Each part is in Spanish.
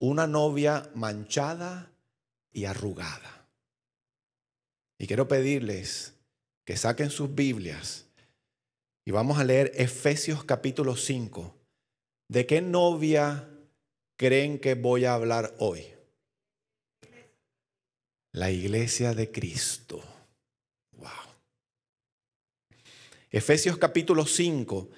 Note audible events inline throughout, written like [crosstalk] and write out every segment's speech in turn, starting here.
una novia manchada y arrugada. Y quiero pedirles que saquen sus Biblias y vamos a leer Efesios capítulo 5. ¿De qué novia creen que voy a hablar hoy? La iglesia de Cristo. Wow. Efesios capítulo 5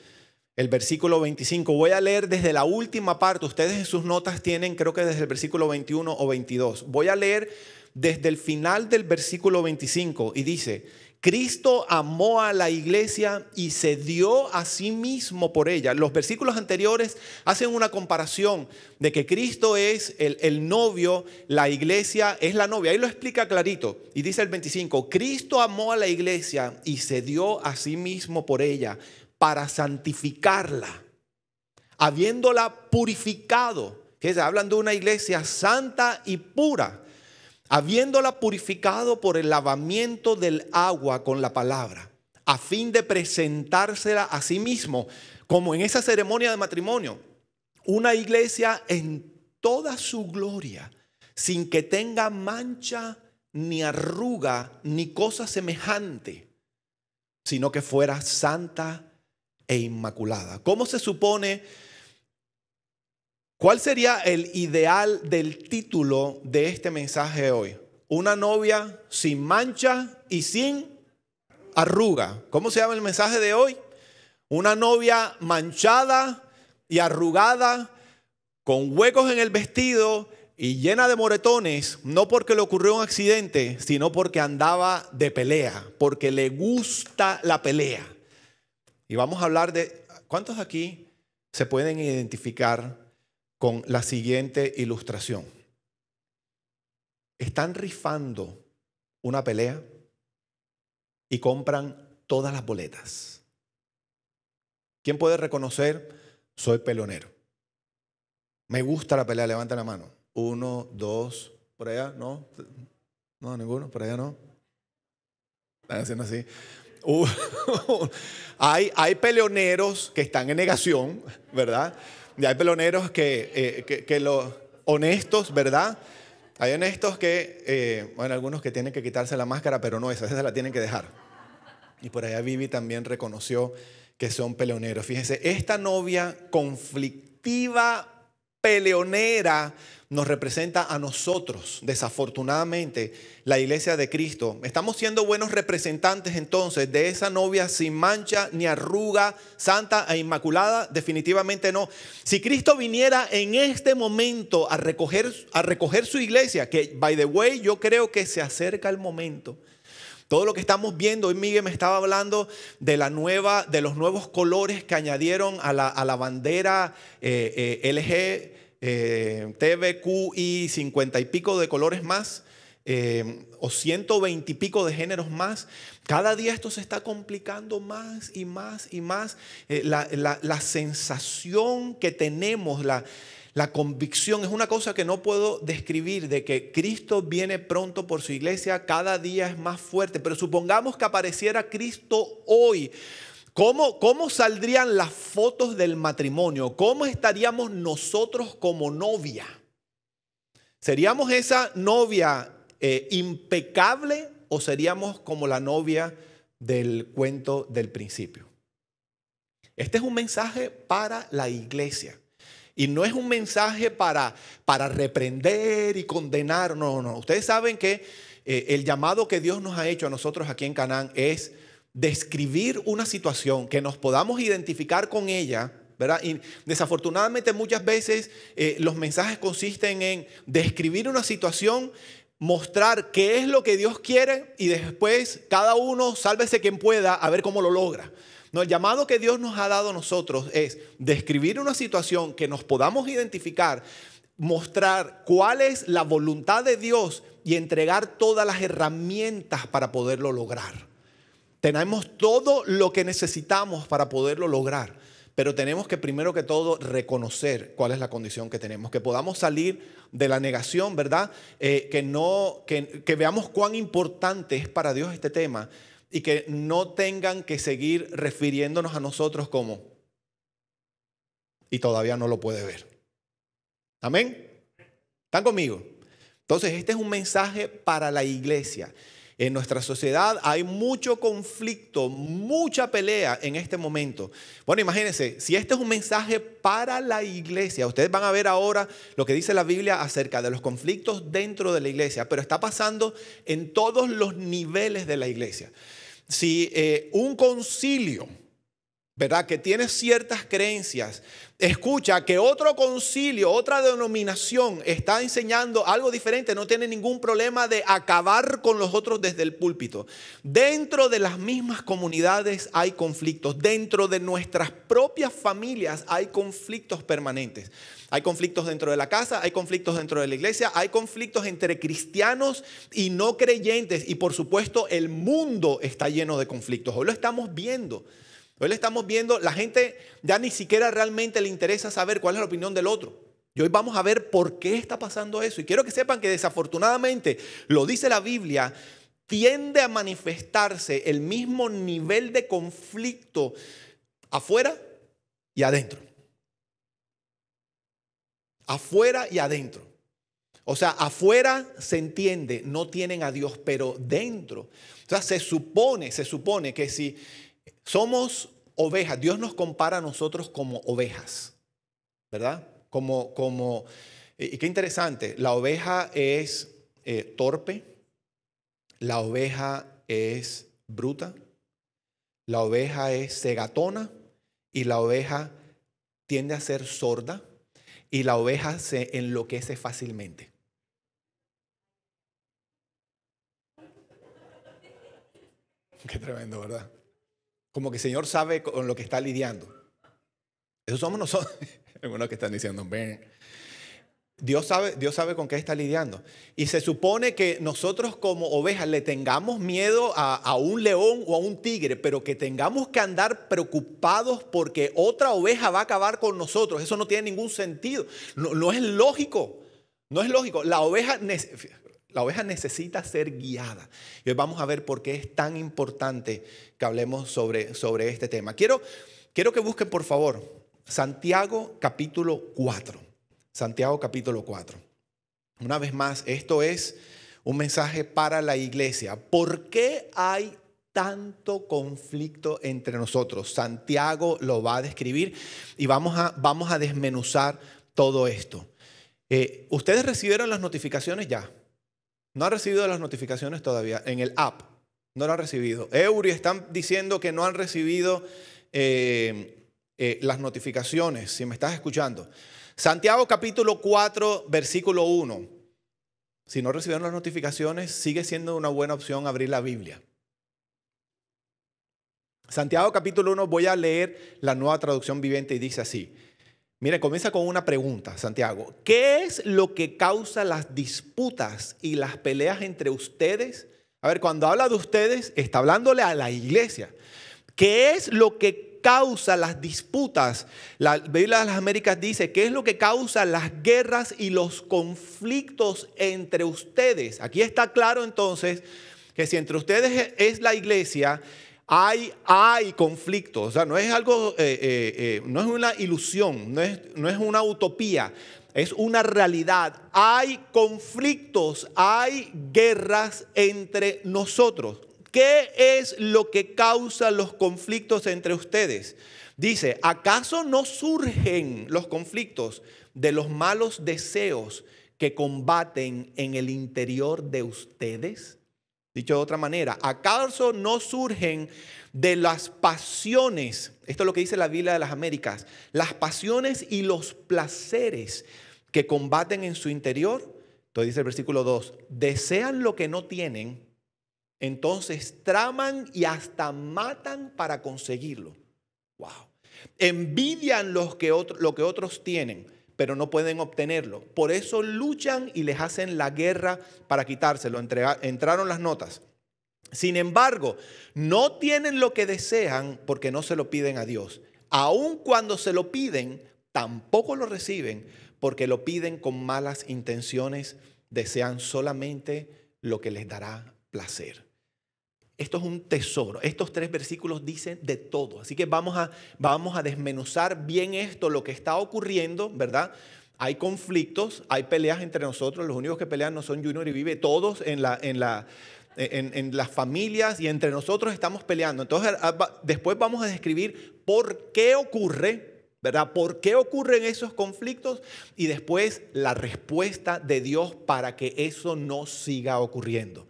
el versículo 25. Voy a leer desde la última parte. Ustedes en sus notas tienen, creo que desde el versículo 21 o 22. Voy a leer desde el final del versículo 25 y dice, Cristo amó a la iglesia y se dio a sí mismo por ella. Los versículos anteriores hacen una comparación de que Cristo es el, novio, la iglesia es la novia. Ahí lo explica clarito. Y dice el 25, Cristo amó a la iglesia y se dio a sí mismo por ella, para santificarla, habiéndola purificado. que se hablan de una iglesia santa y pura, habiéndola purificado por el lavamiento del agua con la palabra, a fin de presentársela a sí mismo, como en esa ceremonia de matrimonio, una iglesia en toda su gloria, sin que tenga mancha ni arruga ni cosa semejante, sino que fuera santa e inmaculada. ¿Cómo se supone? ¿Cuál sería el ideal del título de este mensaje hoy? Una novia sin mancha y sin arruga. ¿Cómo se llama el mensaje de hoy? Una novia manchada y arrugada, con huecos en el vestido y llena de moretones, no porque le ocurrió un accidente, sino porque andaba de pelea, porque le gusta la pelea. Y vamos a hablar de cuántos aquí se pueden identificar con la siguiente ilustración. Están rifando una pelea y compran todas las boletas. ¿Quién puede reconocer? Soy pelonero. Me gusta la pelea, levanta la mano. Uno, dos, por allá, no. No, ninguno, por allá no. Están haciendo así. [laughs] hay, hay peleoneros que están en negación, ¿verdad? Y hay peleoneros que, eh, honestos, ¿verdad? Hay honestos que, eh, bueno, algunos que tienen que quitarse la máscara, pero no esa, esa la tienen que dejar. Y por allá Vivi también reconoció que son peleoneros. Fíjense, esta novia conflictiva peleonera nos representa a nosotros, desafortunadamente, la iglesia de Cristo. Estamos siendo buenos representantes entonces de esa novia sin mancha ni arruga, santa e inmaculada, definitivamente no. Si Cristo viniera en este momento a recoger, a recoger su iglesia, que by the way yo creo que se acerca el momento, todo lo que estamos viendo, hoy Miguel me estaba hablando de, la nueva, de los nuevos colores que añadieron a la, bandera LG, eh, y eh, 50 eh, y pico de colores más. Eh, o 120 y pico de géneros más. Cada día esto se está complicando más y más y más. la, la, sensación que tenemos, la, la convicción es una cosa que no puedo describir de que Cristo viene pronto por su iglesia, cada día es más fuerte, pero supongamos que apareciera Cristo hoy. ¿Cómo, ¿Cómo saldrían las fotos del matrimonio? ¿Cómo estaríamos nosotros como novia? ¿Seríamos esa novia eh, impecable o seríamos como la novia del cuento del principio? Este es un mensaje para la iglesia. Y no es un mensaje para, para reprender y condenar, no, no. Ustedes saben que eh, el llamado que Dios nos ha hecho a nosotros aquí en Canaán es describir una situación que nos podamos identificar con ella. ¿verdad? Y desafortunadamente muchas veces eh, los mensajes consisten en describir una situación, mostrar qué es lo que Dios quiere y después cada uno sálvese quien pueda a ver cómo lo logra el llamado que Dios nos ha dado a nosotros es describir una situación que nos podamos identificar, mostrar cuál es la voluntad de Dios y entregar todas las herramientas para poderlo lograr. Tenemos todo lo que necesitamos para poderlo lograr, pero tenemos que primero que todo reconocer cuál es la condición que tenemos, que podamos salir de la negación, ¿verdad? Eh, que, no, que veamos cuán importante es para Dios este tema y que no tengan que seguir refiriéndonos a nosotros como. Y todavía no lo puede ver. Amén. ¿Están conmigo? Entonces, este es un mensaje para la iglesia. En nuestra sociedad hay mucho conflicto, mucha pelea en este momento. Bueno, imagínense, si este es un mensaje para la iglesia, ustedes van a ver ahora lo que dice la Biblia acerca de los conflictos dentro de la iglesia, pero está pasando en todos los niveles de la iglesia si eh, un concilio ¿verdad? Que tiene ciertas creencias, escucha que otro concilio, otra denominación está enseñando algo diferente, no tiene ningún problema de acabar con los otros desde el púlpito. Dentro de las mismas comunidades hay conflictos, dentro de nuestras propias familias hay conflictos permanentes. Hay conflictos dentro de la casa, hay conflictos dentro de la iglesia, hay conflictos entre cristianos y no creyentes y por supuesto el mundo está lleno de conflictos, hoy lo estamos viendo. Hoy le estamos viendo, la gente ya ni siquiera realmente le interesa saber cuál es la opinión del otro. Y hoy vamos a ver por qué está pasando eso. Y quiero que sepan que desafortunadamente, lo dice la Biblia, tiende a manifestarse el mismo nivel de conflicto afuera y adentro. Afuera y adentro. O sea, afuera se entiende, no tienen a Dios, pero dentro. O sea, se supone, se supone que si somos ovejas. Dios nos compara a nosotros como ovejas, ¿verdad? Como, como, y qué interesante, la oveja es eh, torpe, la oveja es bruta, la oveja es cegatona y la oveja tiende a ser sorda y la oveja se enloquece fácilmente. Qué tremendo, ¿verdad? como que el Señor sabe con lo que está lidiando. Eso somos nosotros. Algunos [laughs] que están diciendo, ven. Dios sabe, Dios sabe con qué está lidiando. Y se supone que nosotros como ovejas le tengamos miedo a, un león o a un tigre, pero que tengamos que andar preocupados porque otra oveja va a acabar con nosotros. Eso no tiene ningún sentido. No, no es lógico. No es lógico. La oveja... La oveja necesita ser guiada. Y hoy vamos a ver por qué es tan importante que hablemos sobre, sobre este tema. Quiero, quiero que busquen, por favor, Santiago capítulo 4. Santiago capítulo 4. Una vez más, esto es un mensaje para la iglesia. ¿Por qué hay tanto conflicto entre nosotros? Santiago lo va a describir y vamos a, vamos a desmenuzar todo esto. Eh, ¿Ustedes recibieron las notificaciones ya? No ha recibido las notificaciones todavía en el app. No lo ha recibido. Euri están diciendo que no han recibido eh, eh, las notificaciones, si me estás escuchando. Santiago capítulo 4, versículo 1. Si no recibieron las notificaciones, sigue siendo una buena opción abrir la Biblia. Santiago capítulo 1, voy a leer la nueva traducción viviente y dice así. Mire, comienza con una pregunta, Santiago. ¿Qué es lo que causa las disputas y las peleas entre ustedes? A ver, cuando habla de ustedes, está hablándole a la iglesia. ¿Qué es lo que causa las disputas? La Biblia de las Américas dice, ¿qué es lo que causa las guerras y los conflictos entre ustedes? Aquí está claro entonces que si entre ustedes es la iglesia, hay, hay conflictos, o sea, no es algo, eh, eh, eh, no es una ilusión, no es, no es una utopía, es una realidad. Hay conflictos, hay guerras entre nosotros. ¿Qué es lo que causa los conflictos entre ustedes? Dice, ¿acaso no surgen los conflictos de los malos deseos que combaten en el interior de ustedes? Dicho de otra manera, ¿acaso no surgen de las pasiones? Esto es lo que dice la Biblia de las Américas. Las pasiones y los placeres que combaten en su interior. Entonces dice el versículo 2, desean lo que no tienen, entonces traman y hasta matan para conseguirlo. Wow. Envidian los lo que otros tienen pero no pueden obtenerlo. Por eso luchan y les hacen la guerra para quitárselo. Entraron las notas. Sin embargo, no tienen lo que desean porque no se lo piden a Dios. Aun cuando se lo piden, tampoco lo reciben porque lo piden con malas intenciones. Desean solamente lo que les dará placer. Esto es un tesoro. Estos tres versículos dicen de todo. Así que vamos a, vamos a desmenuzar bien esto, lo que está ocurriendo, ¿verdad? Hay conflictos, hay peleas entre nosotros. Los únicos que pelean no son Junior y Vive. Todos en, en las familias y entre nosotros estamos peleando. Entonces, ah, después vamos a describir por qué ocurre ¿verdad? ¿Por qué ocurren esos conflictos? Y después la respuesta de Dios para que eso no siga ocurriendo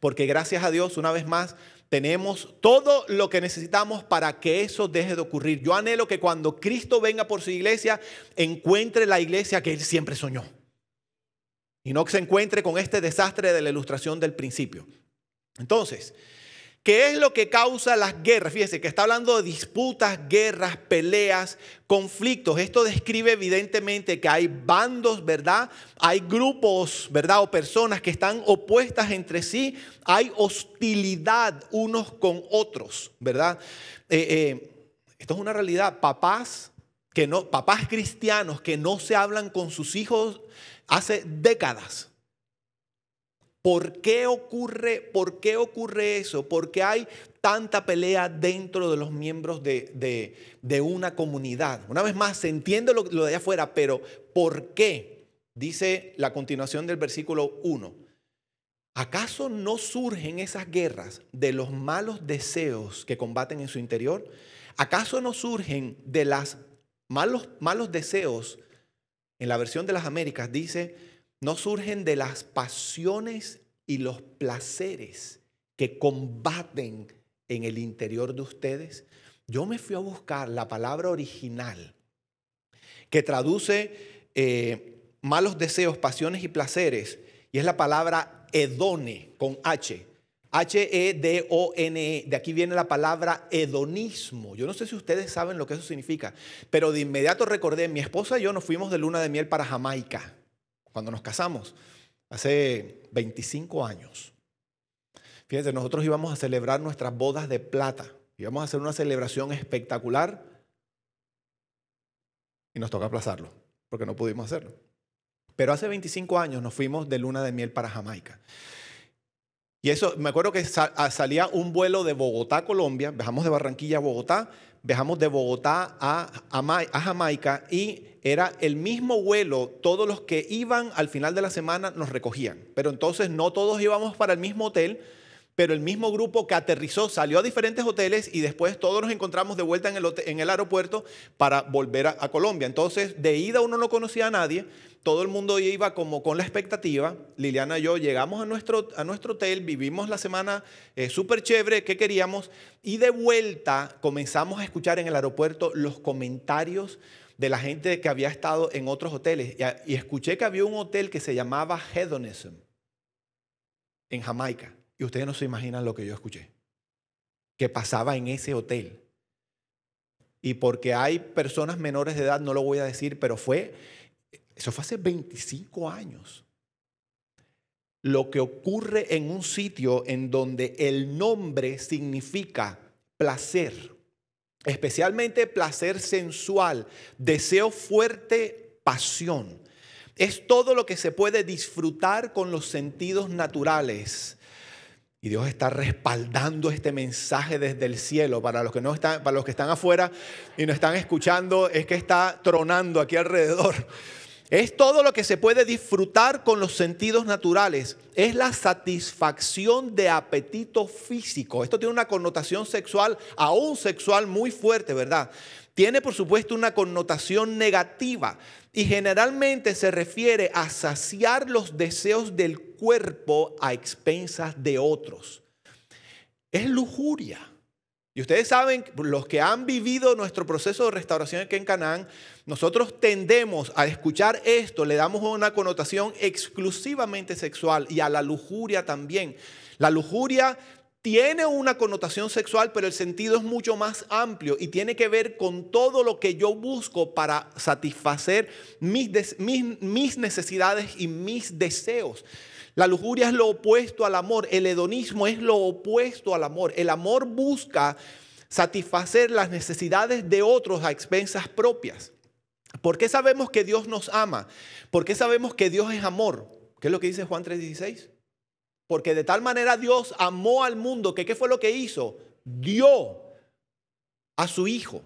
porque gracias a Dios, una vez más, tenemos todo lo que necesitamos para que eso deje de ocurrir. Yo anhelo que cuando Cristo venga por su iglesia, encuentre la iglesia que Él siempre soñó. Y no que se encuentre con este desastre de la ilustración del principio. Entonces, ¿Qué es lo que causa las guerras? Fíjense que está hablando de disputas, guerras, peleas, conflictos. Esto describe evidentemente que hay bandos, ¿verdad? Hay grupos, ¿verdad? O personas que están opuestas entre sí. Hay hostilidad unos con otros, ¿verdad? Eh, eh, esto es una realidad. Papás que no, papás cristianos que no se hablan con sus hijos hace décadas. ¿Por qué ocurre, por qué ocurre eso? ¿Por qué hay tanta pelea dentro de los miembros de, una comunidad? Una vez más, se entiende lo, de allá afuera, pero ¿por qué? Dice la continuación del versículo 1. ¿Acaso no surgen esas guerras de los malos deseos que combaten en su interior? ¿Acaso no surgen de los malos, malos deseos? En la versión de las Américas dice no surgen de las pasiones y los placeres que combaten en el interior de ustedes? Yo me fui a buscar la palabra original que traduce eh, malos deseos, pasiones y placeres, y es la palabra edone, con H. H-E-D-O-N-E. -E. De aquí viene la palabra hedonismo. Yo no sé si ustedes saben lo que eso significa, pero de inmediato recordé, mi esposa y yo nos fuimos de luna de miel para Jamaica cuando nos casamos, hace 25 años. Fíjense, nosotros íbamos a celebrar nuestras bodas de plata, íbamos a hacer una celebración espectacular y nos toca aplazarlo, porque no pudimos hacerlo. Pero hace 25 años nos fuimos de luna de miel para Jamaica. Y eso, me acuerdo que ah, salía un vuelo de Bogotá, Colombia, viajamos de Barranquilla a Bogotá, viajamos de Bogotá a, a, Jamaica y era el mismo vuelo, todos los que iban al final de la semana nos recogían. Pero entonces no todos íbamos para el mismo hotel, pero el mismo grupo que aterrizó salió a diferentes hoteles y después todos nos encontramos de vuelta en el, aeropuerto para volver a, Colombia. Entonces, de ida uno no conocía a nadie, todo el mundo iba como con la expectativa. Liliana y yo llegamos a nuestro, hotel, vivimos la semana eh, súper chévere que queríamos y de vuelta comenzamos a escuchar en el aeropuerto los comentarios de la gente que había estado en otros hoteles. Y, y escuché que había un hotel que se llamaba Hedonism en Jamaica. Y ustedes no se imaginan lo que yo escuché, que pasaba en ese hotel. Y porque hay personas menores de edad, no lo voy a decir, pero fue, eso fue hace 25 años. Lo que ocurre en un sitio en donde el nombre significa placer, especialmente placer sensual, deseo fuerte, pasión. Es todo lo que se puede disfrutar con los sentidos naturales y Dios está respaldando este mensaje desde el cielo. Para los que, no están, para los que están afuera y no están escuchando, es que está tronando aquí alrededor. Es todo lo que se puede disfrutar con los sentidos naturales. Es la satisfacción de apetito físico. Esto tiene una connotación sexual, aún sexual, muy fuerte, ¿verdad? tiene por supuesto una connotación negativa y generalmente se refiere a saciar los deseos del cuerpo a expensas de otros. Es lujuria. Y ustedes saben, los que han vivido nuestro proceso de restauración aquí en Canaán, nosotros tendemos a escuchar esto, le damos una connotación exclusivamente sexual y a la lujuria también. La lujuria tiene una connotación sexual, pero el sentido es mucho más amplio y tiene que ver con todo lo que yo busco para satisfacer mis, necesidades y mis deseos. La lujuria es lo opuesto al amor, el hedonismo es lo opuesto al amor. El amor busca satisfacer las necesidades de otros a expensas propias. ¿Por qué sabemos que Dios nos ama? ¿Por qué sabemos que Dios es amor? ¿Qué es lo que dice Juan 3:16? Porque de tal manera Dios amó al mundo que ¿qué fue lo que hizo? Dio a su Hijo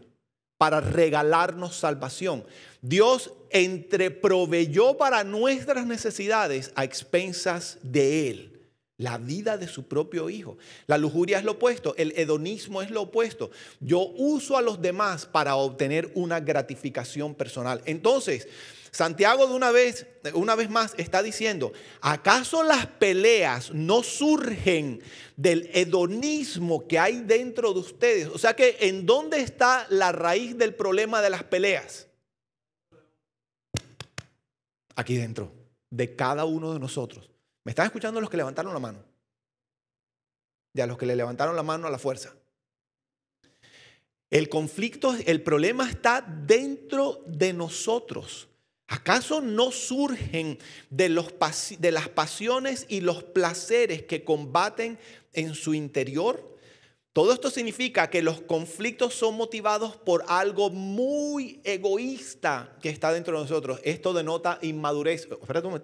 para regalarnos salvación. Dios entreproveyó para nuestras necesidades a expensas de Él, la vida de su propio Hijo. La lujuria es lo opuesto, el hedonismo es lo opuesto. Yo uso a los demás para obtener una gratificación personal. Entonces, Santiago de una vez, una vez más está diciendo, ¿acaso las peleas no surgen del hedonismo que hay dentro de ustedes? O sea que, ¿en dónde está la raíz del problema de las peleas? Aquí dentro, de cada uno de nosotros. ¿Me están escuchando los que levantaron la mano? Ya los que le levantaron la mano a la fuerza. El conflicto, el problema está dentro de nosotros. ¿Acaso no surgen de, las pasiones y los placeres que combaten en su interior? Todo esto significa que los conflictos son motivados por algo muy egoísta que está dentro de nosotros. Esto denota inmadurez. Espérate un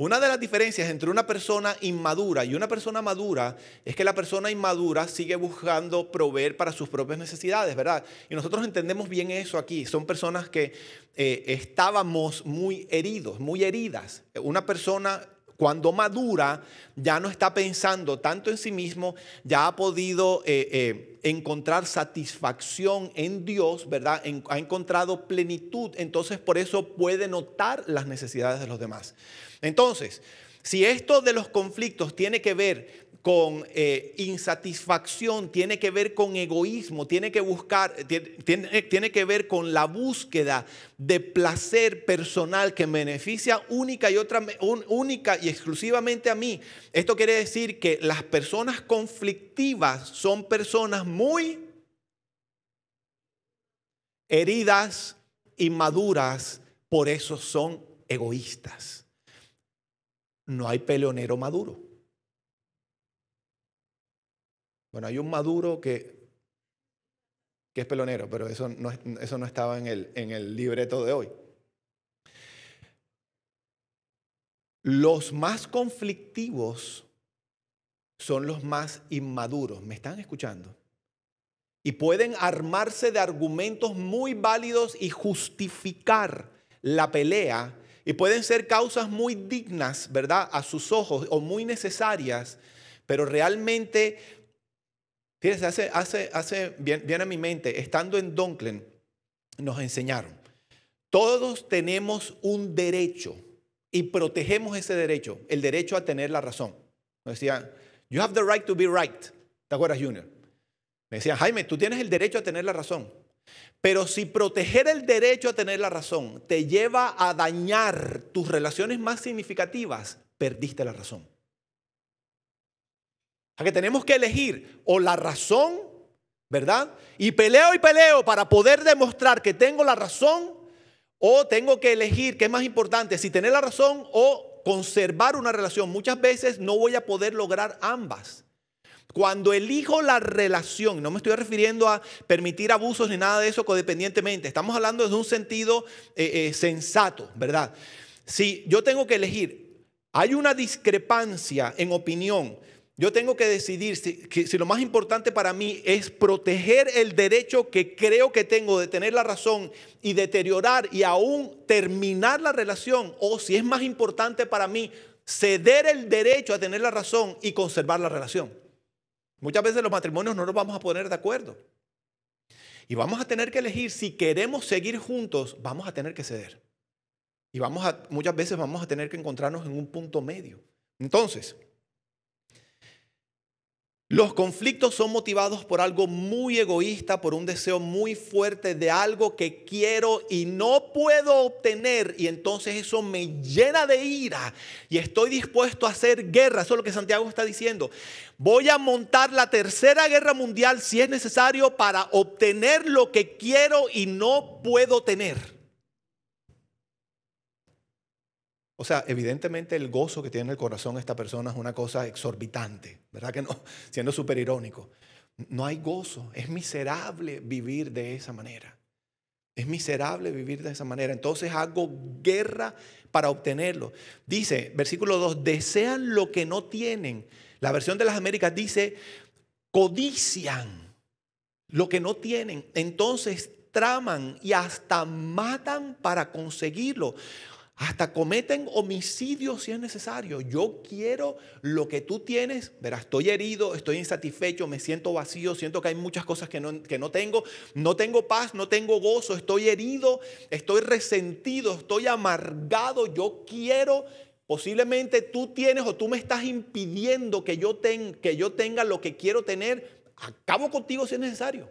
una de las diferencias entre una persona inmadura y una persona madura es que la persona inmadura sigue buscando proveer para sus propias necesidades, ¿verdad? Y nosotros entendemos bien eso aquí. Son personas que eh, estábamos muy heridos, muy heridas. Una persona cuando madura, ya no está pensando tanto en sí mismo, ya ha podido eh, eh, encontrar satisfacción en Dios, ¿verdad? ha encontrado plenitud, entonces por eso puede notar las necesidades de los demás. Entonces, si esto de los conflictos tiene que ver con eh, insatisfacción, tiene que ver con egoísmo, tiene que buscar, tiene, que ver con la búsqueda de placer personal que beneficia única y otra única y exclusivamente a mí. Esto quiere decir que las personas conflictivas son personas muy heridas, y maduras, por eso son egoístas. No hay peleonero maduro. Bueno, hay un Maduro que, que es pelonero, pero eso no, eso no estaba en el, en el libreto de hoy. Los más conflictivos son los más inmaduros. ¿Me están escuchando? Y pueden armarse de argumentos muy válidos y justificar la pelea. Y pueden ser causas muy dignas, ¿verdad? A sus ojos o muy necesarias. Pero realmente Fíjense, hace, hace, hace bien, a mi mente, estando en Donklin nos enseñaron, todos tenemos un derecho y protegemos ese derecho, el derecho a tener la razón. Nos decían, you have the right to be right. ¿Te acuerdas, Junior? Me decían, Jaime, tú tienes el derecho a tener la razón. Pero si proteger el derecho a tener la razón te lleva a dañar tus relaciones más significativas, perdiste la razón que tenemos que elegir o la razón, ¿verdad? Y peleo y peleo para poder demostrar que tengo la razón o tengo que elegir qué es más importante, si tener la razón o conservar una relación. Muchas veces no voy a poder lograr ambas. Cuando elijo la relación, no me estoy refiriendo a permitir abusos ni nada de eso codependientemente, estamos hablando desde un sentido eh, eh, sensato, ¿verdad? Si yo tengo que elegir, hay una discrepancia en opinión yo tengo que decidir si, lo más importante para mí es proteger el derecho que creo que tengo de tener la razón y deteriorar y aún terminar la relación o si es más importante para mí ceder el derecho a tener la razón y conservar la relación. Muchas veces los matrimonios no nos vamos a poner de acuerdo. Y vamos a tener que elegir si queremos seguir juntos, vamos a tener que ceder. Y vamos a, muchas veces vamos a tener que encontrarnos en un punto medio. Entonces, los conflictos son motivados por algo muy egoísta, por un deseo muy fuerte de algo que quiero y no puedo obtener y entonces eso me llena de ira y estoy dispuesto a hacer guerra. Eso es lo que Santiago está diciendo. Voy a montar la tercera guerra mundial si es necesario para obtener lo que quiero y no puedo tener. O sea, evidentemente el gozo que tiene el corazón esta persona es una cosa exorbitante, ¿verdad que no? [laughs] Siendo súper irónico. No hay gozo, es miserable vivir de esa manera. Es miserable vivir de esa manera. Entonces hago guerra para obtenerlo. Dice, versículo 2, desean lo que no tienen. La versión de las Américas dice, codician lo que no tienen. Entonces traman y hasta matan para conseguirlo hasta cometen homicidio si es necesario. Yo quiero lo que tú tienes. Verás, estoy herido, estoy insatisfecho, me siento vacío, siento que hay muchas cosas que no, tengo. No tengo paz, no tengo gozo, estoy herido, estoy resentido, estoy amargado. Yo quiero, posiblemente tú tienes o tú me estás impidiendo que yo, que yo tenga lo que quiero tener. Acabo contigo si es necesario.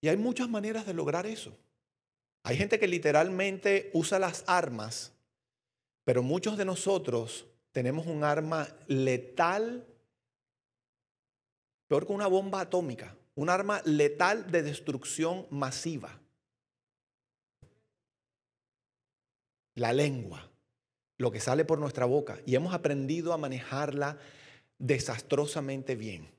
Y hay muchas maneras de lograr eso. Hay gente que literalmente usa las armas, pero muchos de nosotros tenemos un arma letal, peor que una bomba atómica, un arma letal de destrucción masiva. La lengua, lo que sale por nuestra boca, y hemos aprendido a manejarla desastrosamente bien.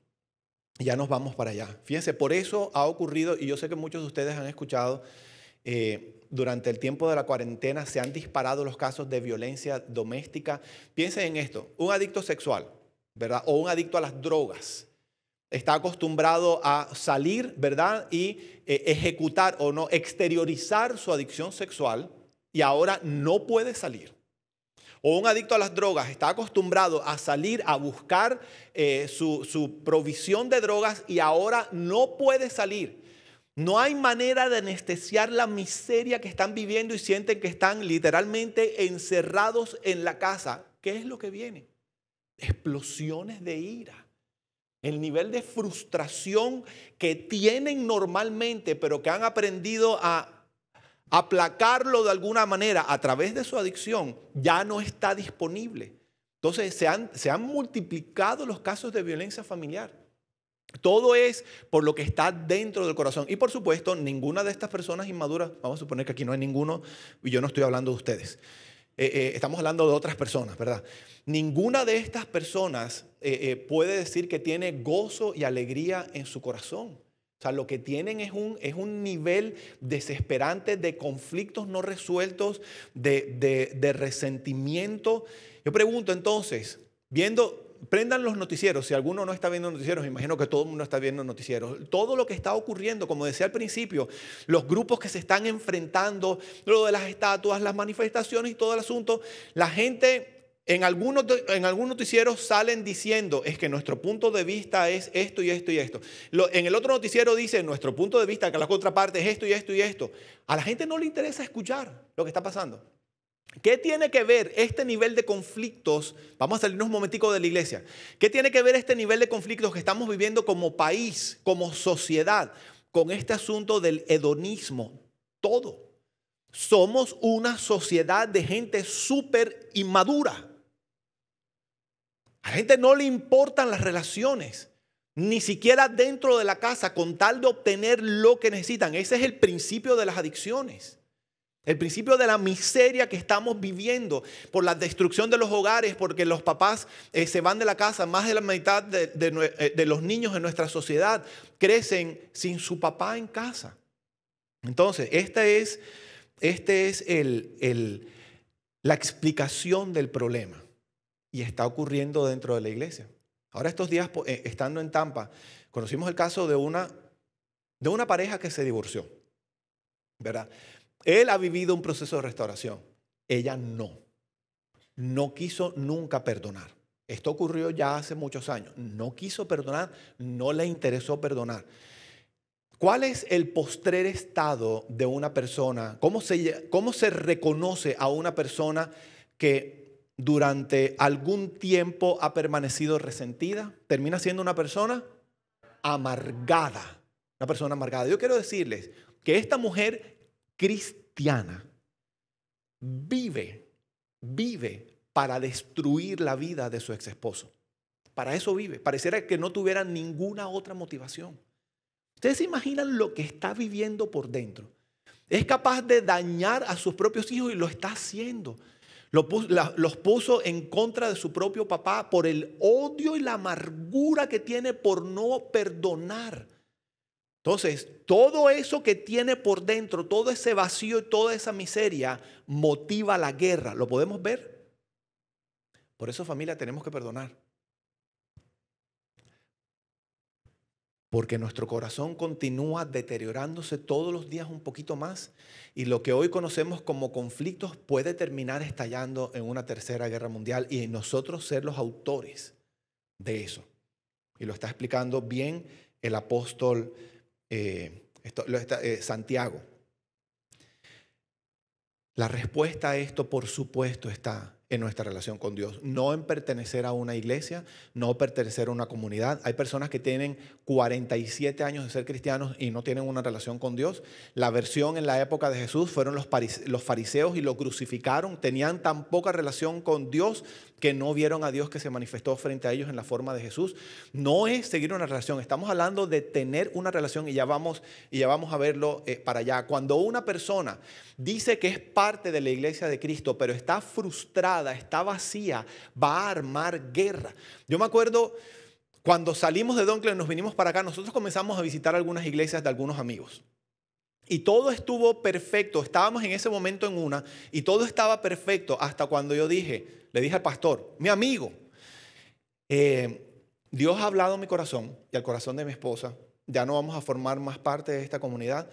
Ya nos vamos para allá. Fíjense, por eso ha ocurrido, y yo sé que muchos de ustedes han escuchado, eh, durante el tiempo de la cuarentena se han disparado los casos de violencia doméstica. Piensen en esto, un adicto sexual, ¿verdad? O un adicto a las drogas. Está acostumbrado a salir, ¿verdad? Y eh, ejecutar o no, exteriorizar su adicción sexual y ahora no puede salir. O un adicto a las drogas está acostumbrado a salir a buscar eh, su provisión de drogas y ahora no puede salir no hay manera de anestesiar la miseria que están viviendo y sienten que están literalmente encerrados en la casa. ¿Qué es lo que viene? Explosiones de ira. El nivel de frustración que tienen normalmente, pero que han aprendido a aplacarlo de alguna manera a través de su adicción, ya no está disponible. Entonces se han, se han multiplicado los casos de violencia familiar. Todo es por lo que está dentro del corazón. Y por supuesto, ninguna de estas personas inmaduras, vamos a suponer que aquí no hay ninguno, y yo no estoy hablando de ustedes, eh, eh, estamos hablando de otras personas, ¿verdad? Ninguna de estas personas eh, puede decir que tiene gozo y alegría en su corazón. O sea, lo que tienen es un, es un nivel desesperante de conflictos no resueltos, de, de resentimiento. Yo pregunto entonces, viendo prendan los noticieros. Si alguno no está viendo noticieros, me imagino que todo el mundo está viendo noticieros. Todo lo que está ocurriendo, como decía al principio, los grupos que se están enfrentando, lo de las estatuas, las manifestaciones y todo el asunto, la gente... En algunos, en algunos noticieros salen diciendo, es que nuestro punto de vista es esto y esto y esto. en el otro noticiero dice, nuestro punto de vista, que la contraparte es esto y esto y esto. A la gente no le interesa escuchar lo que está pasando. ¿Qué tiene que ver este nivel de conflictos? Vamos a salirnos un momentico de la iglesia. ¿Qué tiene que ver este nivel de conflictos que estamos viviendo como país, como sociedad, con este asunto del hedonismo? Todo. Somos una sociedad de gente súper inmadura. A la gente no le importan las relaciones, ni siquiera dentro de la casa, con tal de obtener lo que necesitan. Ese es el principio de las adicciones. El principio de la miseria que estamos viviendo por la destrucción de los hogares, porque los papás eh, se van de la casa, más de la mitad eh, de, los niños en nuestra sociedad crecen sin su papá en casa. Entonces, esta es, este es la explicación del problema y está ocurriendo dentro de la iglesia. Ahora estos días, eh, estando en Tampa, conocimos el caso de una, de una pareja que se divorció, ¿verdad? Él ha vivido un proceso de restauración. Ella no. No quiso nunca perdonar. Esto ocurrió ya hace muchos años. No quiso perdonar, no le interesó perdonar. ¿Cuál es el postrer estado de una persona? ¿Cómo se, reconoce a una persona que durante algún tiempo ha permanecido resentida? Termina siendo una persona amargada. Una persona amargada. Yo quiero decirles que esta mujer cristiana vive, vive para destruir la vida de su ex esposo. Para eso vive. Pareciera que no tuviera ninguna otra motivación. Ustedes se imaginan lo que está viviendo por dentro. Es capaz de dañar a sus propios hijos y lo está haciendo. Los puso en contra de su propio papá por el odio y la amargura que tiene por no perdonar entonces, todo eso que tiene por dentro, todo ese vacío y toda esa miseria motiva la guerra. ¿Lo podemos ver? Por eso familia tenemos que perdonar. Porque nuestro corazón continúa deteriorándose todos los días un poquito más y lo que hoy conocemos como conflictos puede terminar estallando en una tercera guerra mundial y nosotros ser los autores de eso. Y lo está explicando bien el apóstol eh, eh, Santiago. La respuesta a esto, por supuesto, está en nuestra relación con Dios, no en pertenecer a una iglesia, no pertenecer a una comunidad. Hay personas que tienen 47 años de ser cristianos y no tienen una relación con Dios. La versión en la época de Jesús fueron los fariseos y lo crucificaron. Tenían tan poca relación con Dios que no vieron a Dios que se manifestó frente a ellos en la forma de Jesús. No es seguir una relación, estamos hablando de tener una relación y ya vamos, y ya vamos a verlo eh, para allá. Cuando una persona dice que es parte de la iglesia de Cristo, pero está frustrada, está vacía, va a armar guerra. Yo me acuerdo cuando salimos de Donkle, nos vinimos para acá, nosotros comenzamos a visitar algunas iglesias de algunos amigos. Y todo estuvo perfecto. Estábamos en ese momento en una y todo estaba perfecto hasta cuando yo dije, le dije al pastor, mi amigo, eh, Dios ha hablado a mi corazón y al corazón de mi esposa. Ya no vamos a formar más parte de esta comunidad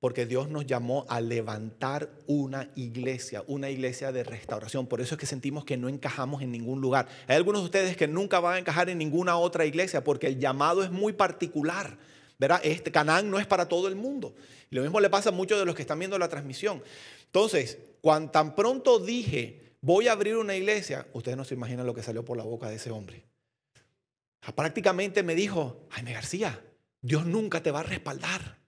porque Dios nos llamó a levantar una iglesia, una iglesia de restauración. Por eso es que sentimos que no encajamos en ningún lugar. Hay algunos de ustedes que nunca van a encajar en ninguna otra iglesia porque el llamado es muy particular. Verá, Este Canaán no es para todo el mundo. lo mismo le pasa a muchos de los que están viendo la transmisión. Entonces, cuando tan pronto dije, voy a abrir una iglesia, ustedes no se imaginan lo que salió por la boca de ese hombre. Ah, prácticamente me dijo, Jaime García, Dios nunca te va a respaldar.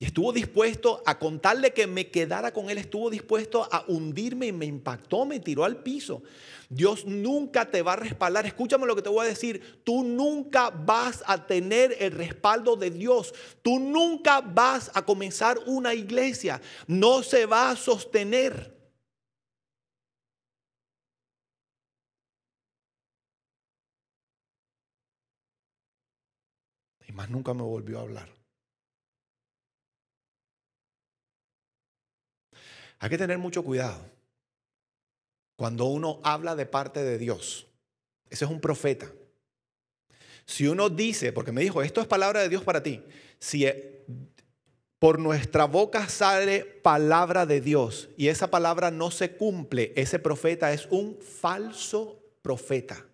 Y estuvo dispuesto a contarle que me quedara con él, estuvo dispuesto a hundirme y me impactó, me tiró al piso. Dios nunca te va a respaldar. Escúchame lo que te voy a decir. Tú nunca vas a tener el respaldo de Dios. Tú nunca vas a comenzar una iglesia. No se va a sostener. Y más nunca me volvió a hablar. Hay que tener mucho cuidado cuando uno habla de parte de Dios. Ese es un profeta. Si uno dice, porque me dijo, esto es palabra de Dios para ti, si eh, por nuestra boca sale palabra de Dios y esa palabra no se cumple, ese profeta es un falso profeta.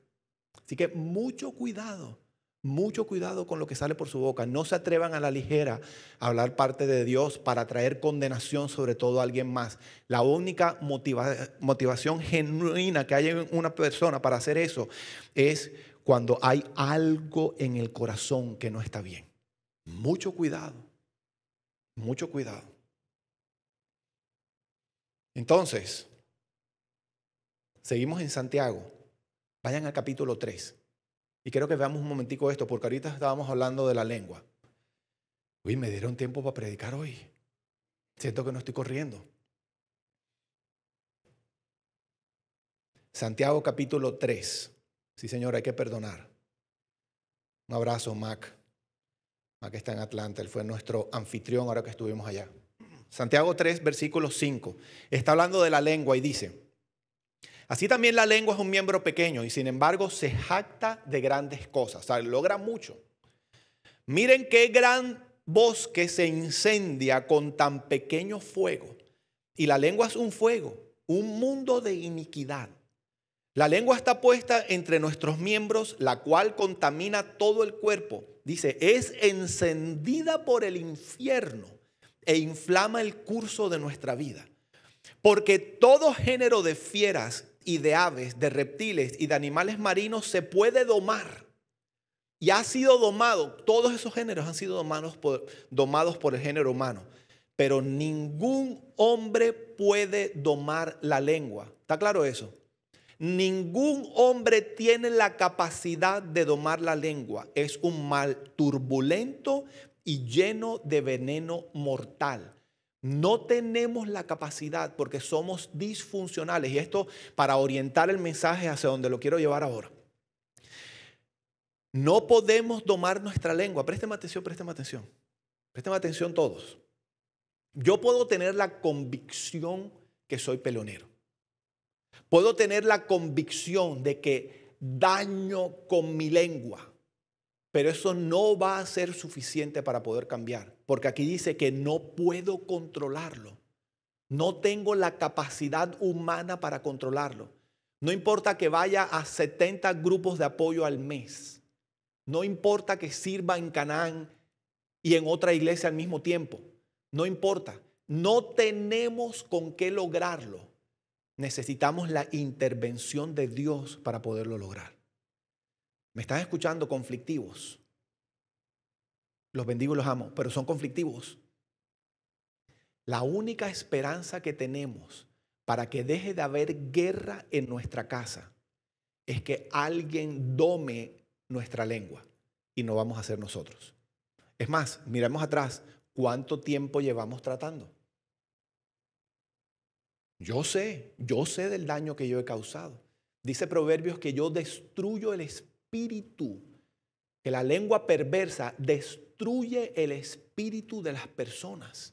Así que mucho cuidado mucho cuidado con lo que sale por su boca. No se atrevan a la ligera a hablar parte de Dios para traer condenación sobre todo a alguien más. La única motivación genuina que hay en una persona para hacer eso es cuando hay algo en el corazón que no está bien. Mucho cuidado. Mucho cuidado. Entonces, seguimos en Santiago. Vayan al capítulo 3. Y quiero que veamos un momentico esto, porque ahorita estábamos hablando de la lengua. Uy, me dieron tiempo para predicar hoy. Siento que no estoy corriendo. Santiago capítulo 3. Sí, señor, hay que perdonar. Un abrazo, Mac. Mac está en Atlanta. Él fue nuestro anfitrión ahora que estuvimos allá. Santiago 3, versículo 5. Está hablando de la lengua y dice, Así también la lengua es un miembro pequeño y sin embargo se jacta de grandes cosas, o sea, logra mucho. Miren qué gran bosque se incendia con tan pequeño fuego. Y la lengua es un fuego, un mundo de iniquidad. La lengua está puesta entre nuestros miembros, la cual contamina todo el cuerpo. Dice, es encendida por el infierno e inflama el curso de nuestra vida. Porque todo género de fieras y de aves, de reptiles y de animales marinos se puede domar. Y ha sido domado, todos esos géneros han sido domados por, domados por el género humano. Pero ningún hombre puede domar la lengua. ¿Está claro eso? Ningún hombre tiene la capacidad de domar la lengua. Es un mal turbulento y lleno de veneno mortal. No tenemos la capacidad porque somos disfuncionales. Y esto para orientar el mensaje hacia donde lo quiero llevar ahora. No podemos domar nuestra lengua. Présteme atención, présteme atención. Présteme atención todos. Yo puedo tener la convicción que soy pelonero. Puedo tener la convicción de que daño con mi lengua. Pero eso no va a ser suficiente para poder cambiar, porque aquí dice que no puedo controlarlo. No tengo la capacidad humana para controlarlo. No importa que vaya a 70 grupos de apoyo al mes. No importa que sirva en Canaán y en otra iglesia al mismo tiempo. No importa. No tenemos con qué lograrlo. Necesitamos la intervención de Dios para poderlo lograr. Me están escuchando conflictivos. Los bendigo y los amo, pero son conflictivos. La única esperanza que tenemos para que deje de haber guerra en nuestra casa es que alguien dome nuestra lengua y no vamos a ser nosotros. Es más, miremos atrás cuánto tiempo llevamos tratando. Yo sé, yo sé del daño que yo he causado. Dice Proverbios que yo destruyo el espíritu espíritu, que la lengua perversa destruye el espíritu de las personas.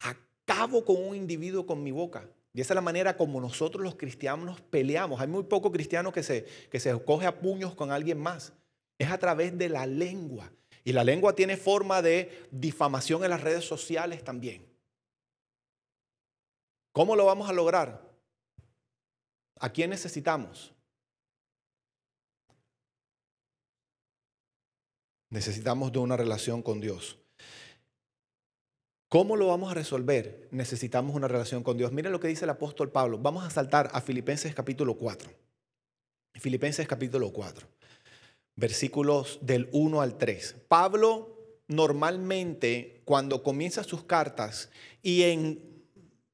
Acabo con un individuo con mi boca. Y esa es la manera como nosotros los cristianos peleamos. Hay muy pocos cristianos que se, que se coge a puños con alguien más. Es a través de la lengua. Y la lengua tiene forma de difamación en las redes sociales también. ¿Cómo lo vamos a lograr? ¿A quién necesitamos? Necesitamos de una relación con Dios. ¿Cómo lo vamos a resolver? Necesitamos una relación con Dios. Mira lo que dice el apóstol Pablo. Vamos a saltar a Filipenses capítulo 4. Filipenses capítulo 4, versículos del 1 al 3. Pablo normalmente cuando comienza sus cartas y en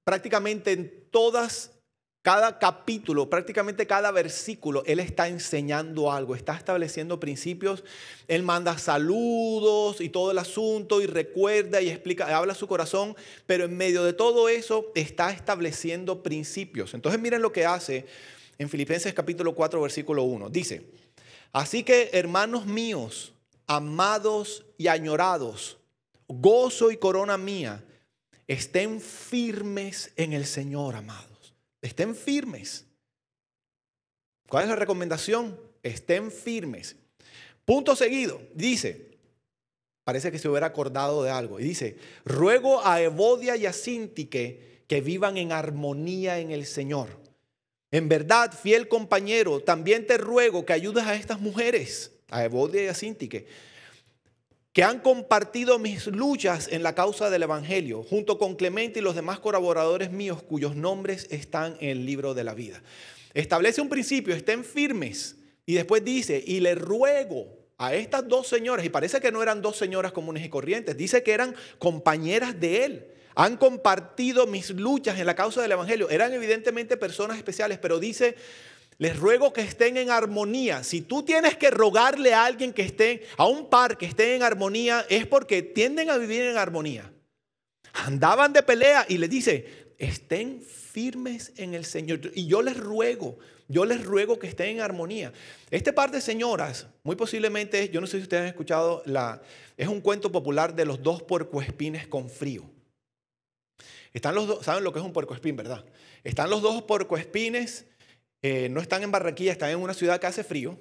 prácticamente en todas cada capítulo, prácticamente cada versículo, Él está enseñando algo, está estableciendo principios. Él manda saludos y todo el asunto y recuerda y explica, habla su corazón, pero en medio de todo eso está estableciendo principios. Entonces miren lo que hace en Filipenses capítulo 4, versículo 1. Dice, así que hermanos míos, amados y añorados, gozo y corona mía, estén firmes en el Señor, amado. Estén firmes. ¿Cuál es la recomendación? Estén firmes. Punto seguido, dice, parece que se hubiera acordado de algo, y dice, ruego a Evodia y a Sintique que vivan en armonía en el Señor. En verdad, fiel compañero, también te ruego que ayudes a estas mujeres, a Evodia y a Sintique, han compartido mis luchas en la causa del Evangelio, junto con Clemente y los demás colaboradores míos cuyos nombres están en el libro de la vida. Establece un principio, estén firmes. Y después dice, y le ruego a estas dos señoras, y parece que no eran dos señoras comunes y corrientes, dice que eran compañeras de él. Han compartido mis luchas en la causa del Evangelio. Eran evidentemente personas especiales, pero dice, les ruego que estén en armonía. Si tú tienes que rogarle a alguien que esté, a un par que esté en armonía, es porque tienden a vivir en armonía. Andaban de pelea y le dice, estén firmes en el Señor. Y yo les ruego, yo les ruego que estén en armonía. Este par de señoras, muy posiblemente, yo no sé si ustedes han escuchado, la, es un cuento popular de los dos puercoespines con frío. Están los dos, ¿saben lo que es un puercoespín, verdad? Están los dos puercoespines eh, no están en Barranquilla, están en una ciudad que hace frío,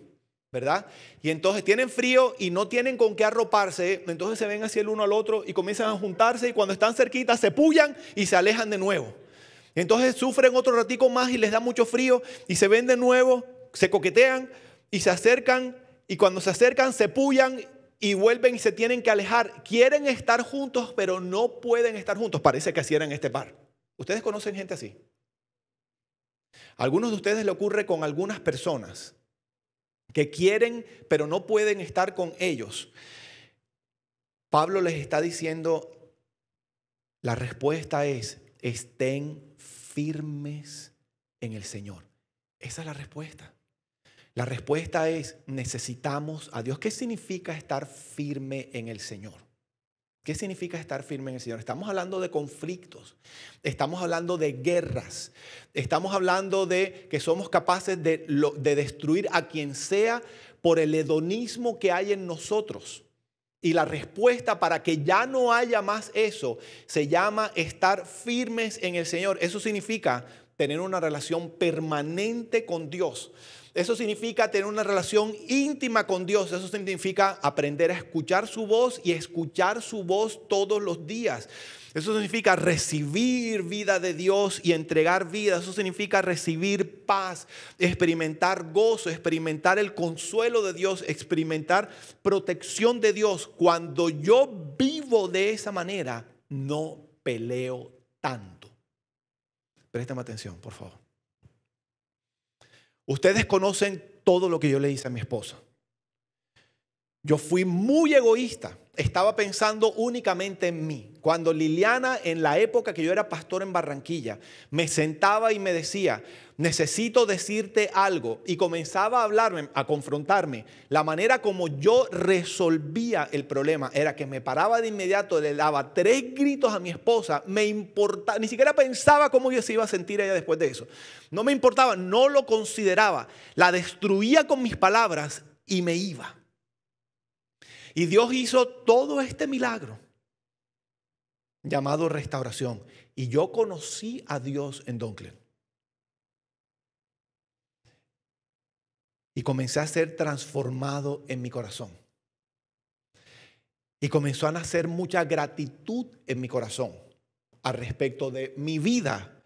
¿verdad? Y entonces tienen frío y no tienen con qué arroparse, entonces se ven así el uno al otro y comienzan a juntarse y cuando están cerquita se pullan y se alejan de nuevo. Entonces sufren otro ratico más y les da mucho frío y se ven de nuevo, se coquetean y se acercan y cuando se acercan se pullan y vuelven y se tienen que alejar. Quieren estar juntos, pero no pueden estar juntos. Parece que así eran este par. Ustedes conocen gente así algunos de ustedes le ocurre con algunas personas que quieren pero no pueden estar con ellos. Pablo les está diciendo, la respuesta es, estén firmes en el Señor. Esa es la respuesta. La respuesta es, necesitamos a Dios. ¿Qué significa estar firme en el Señor? ¿Qué significa estar firme en el Señor? Estamos hablando de conflictos, estamos hablando de guerras, estamos hablando de que somos capaces de, de destruir a quien sea por el hedonismo que hay en nosotros. Y la respuesta para que ya no haya más eso se llama estar firmes en el Señor. Eso significa tener una relación permanente con Dios. Eso significa tener una relación íntima con Dios. Eso significa aprender a escuchar su voz y escuchar su voz todos los días. Eso significa recibir vida de Dios y entregar vida. Eso significa recibir paz, experimentar gozo, experimentar el consuelo de Dios, experimentar protección de Dios. Cuando yo vivo de esa manera, no peleo tanto. Préstame atención, por favor. Ustedes conocen todo lo que yo le hice a mi esposa. Yo fui muy egoísta, estaba pensando únicamente en mí. Cuando Liliana, en la época que yo era pastor en Barranquilla, me sentaba y me decía, necesito decirte algo, y comenzaba a hablarme, a confrontarme, la manera como yo resolvía el problema era que me paraba de inmediato, le daba tres gritos a mi esposa, me importaba, ni siquiera pensaba cómo yo se iba a sentir ella después de eso. No me importaba, no lo consideraba, la destruía con mis palabras y me iba. Y Dios hizo todo este milagro llamado restauración. Y yo conocí a Dios en Dunklin. Y comencé a ser transformado en mi corazón. Y comenzó a nacer mucha gratitud en mi corazón al respecto de mi vida.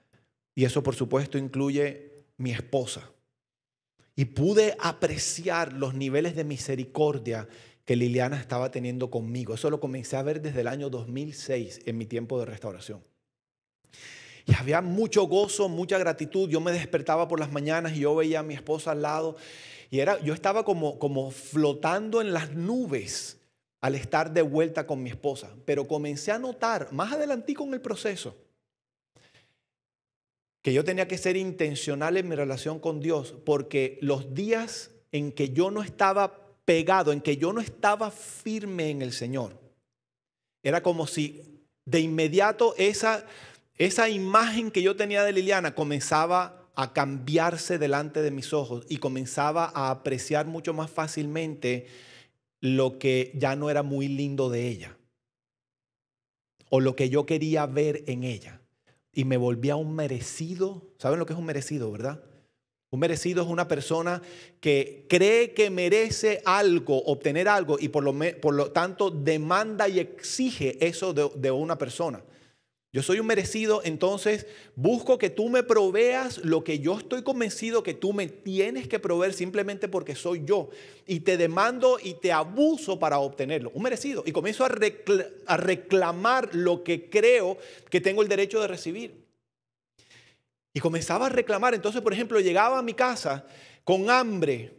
Y eso por supuesto incluye mi esposa. Y pude apreciar los niveles de misericordia que Liliana estaba teniendo conmigo. Eso lo comencé a ver desde el año 2006 en mi tiempo de restauración. Y había mucho gozo, mucha gratitud. Yo me despertaba por las mañanas y yo veía a mi esposa al lado. Y era, yo estaba como, como flotando en las nubes al estar de vuelta con mi esposa. Pero comencé a notar, más adelantí con el proceso, que yo tenía que ser intencional en mi relación con Dios, porque los días en que yo no estaba pegado, en que yo no estaba firme en el Señor. Era como si de inmediato esa, esa imagen que yo tenía de Liliana comenzaba a cambiarse delante de mis ojos y comenzaba a apreciar mucho más fácilmente lo que ya no era muy lindo de ella o lo que yo quería ver en ella. Y me volvía un merecido. ¿Saben lo que es un merecido, verdad? Un merecido es una persona que cree que merece algo, obtener algo, y por lo, tanto demanda y exige eso de, de una persona. Yo soy un merecido, entonces busco que tú me proveas lo que yo estoy convencido que tú me tienes que proveer simplemente porque soy yo. Y te demando y te abuso para obtenerlo. Un merecido. Y comienzo a, reclamar lo que creo que tengo el derecho de recibir. Y comenzaba a reclamar. Entonces, por ejemplo, llegaba a mi casa con hambre.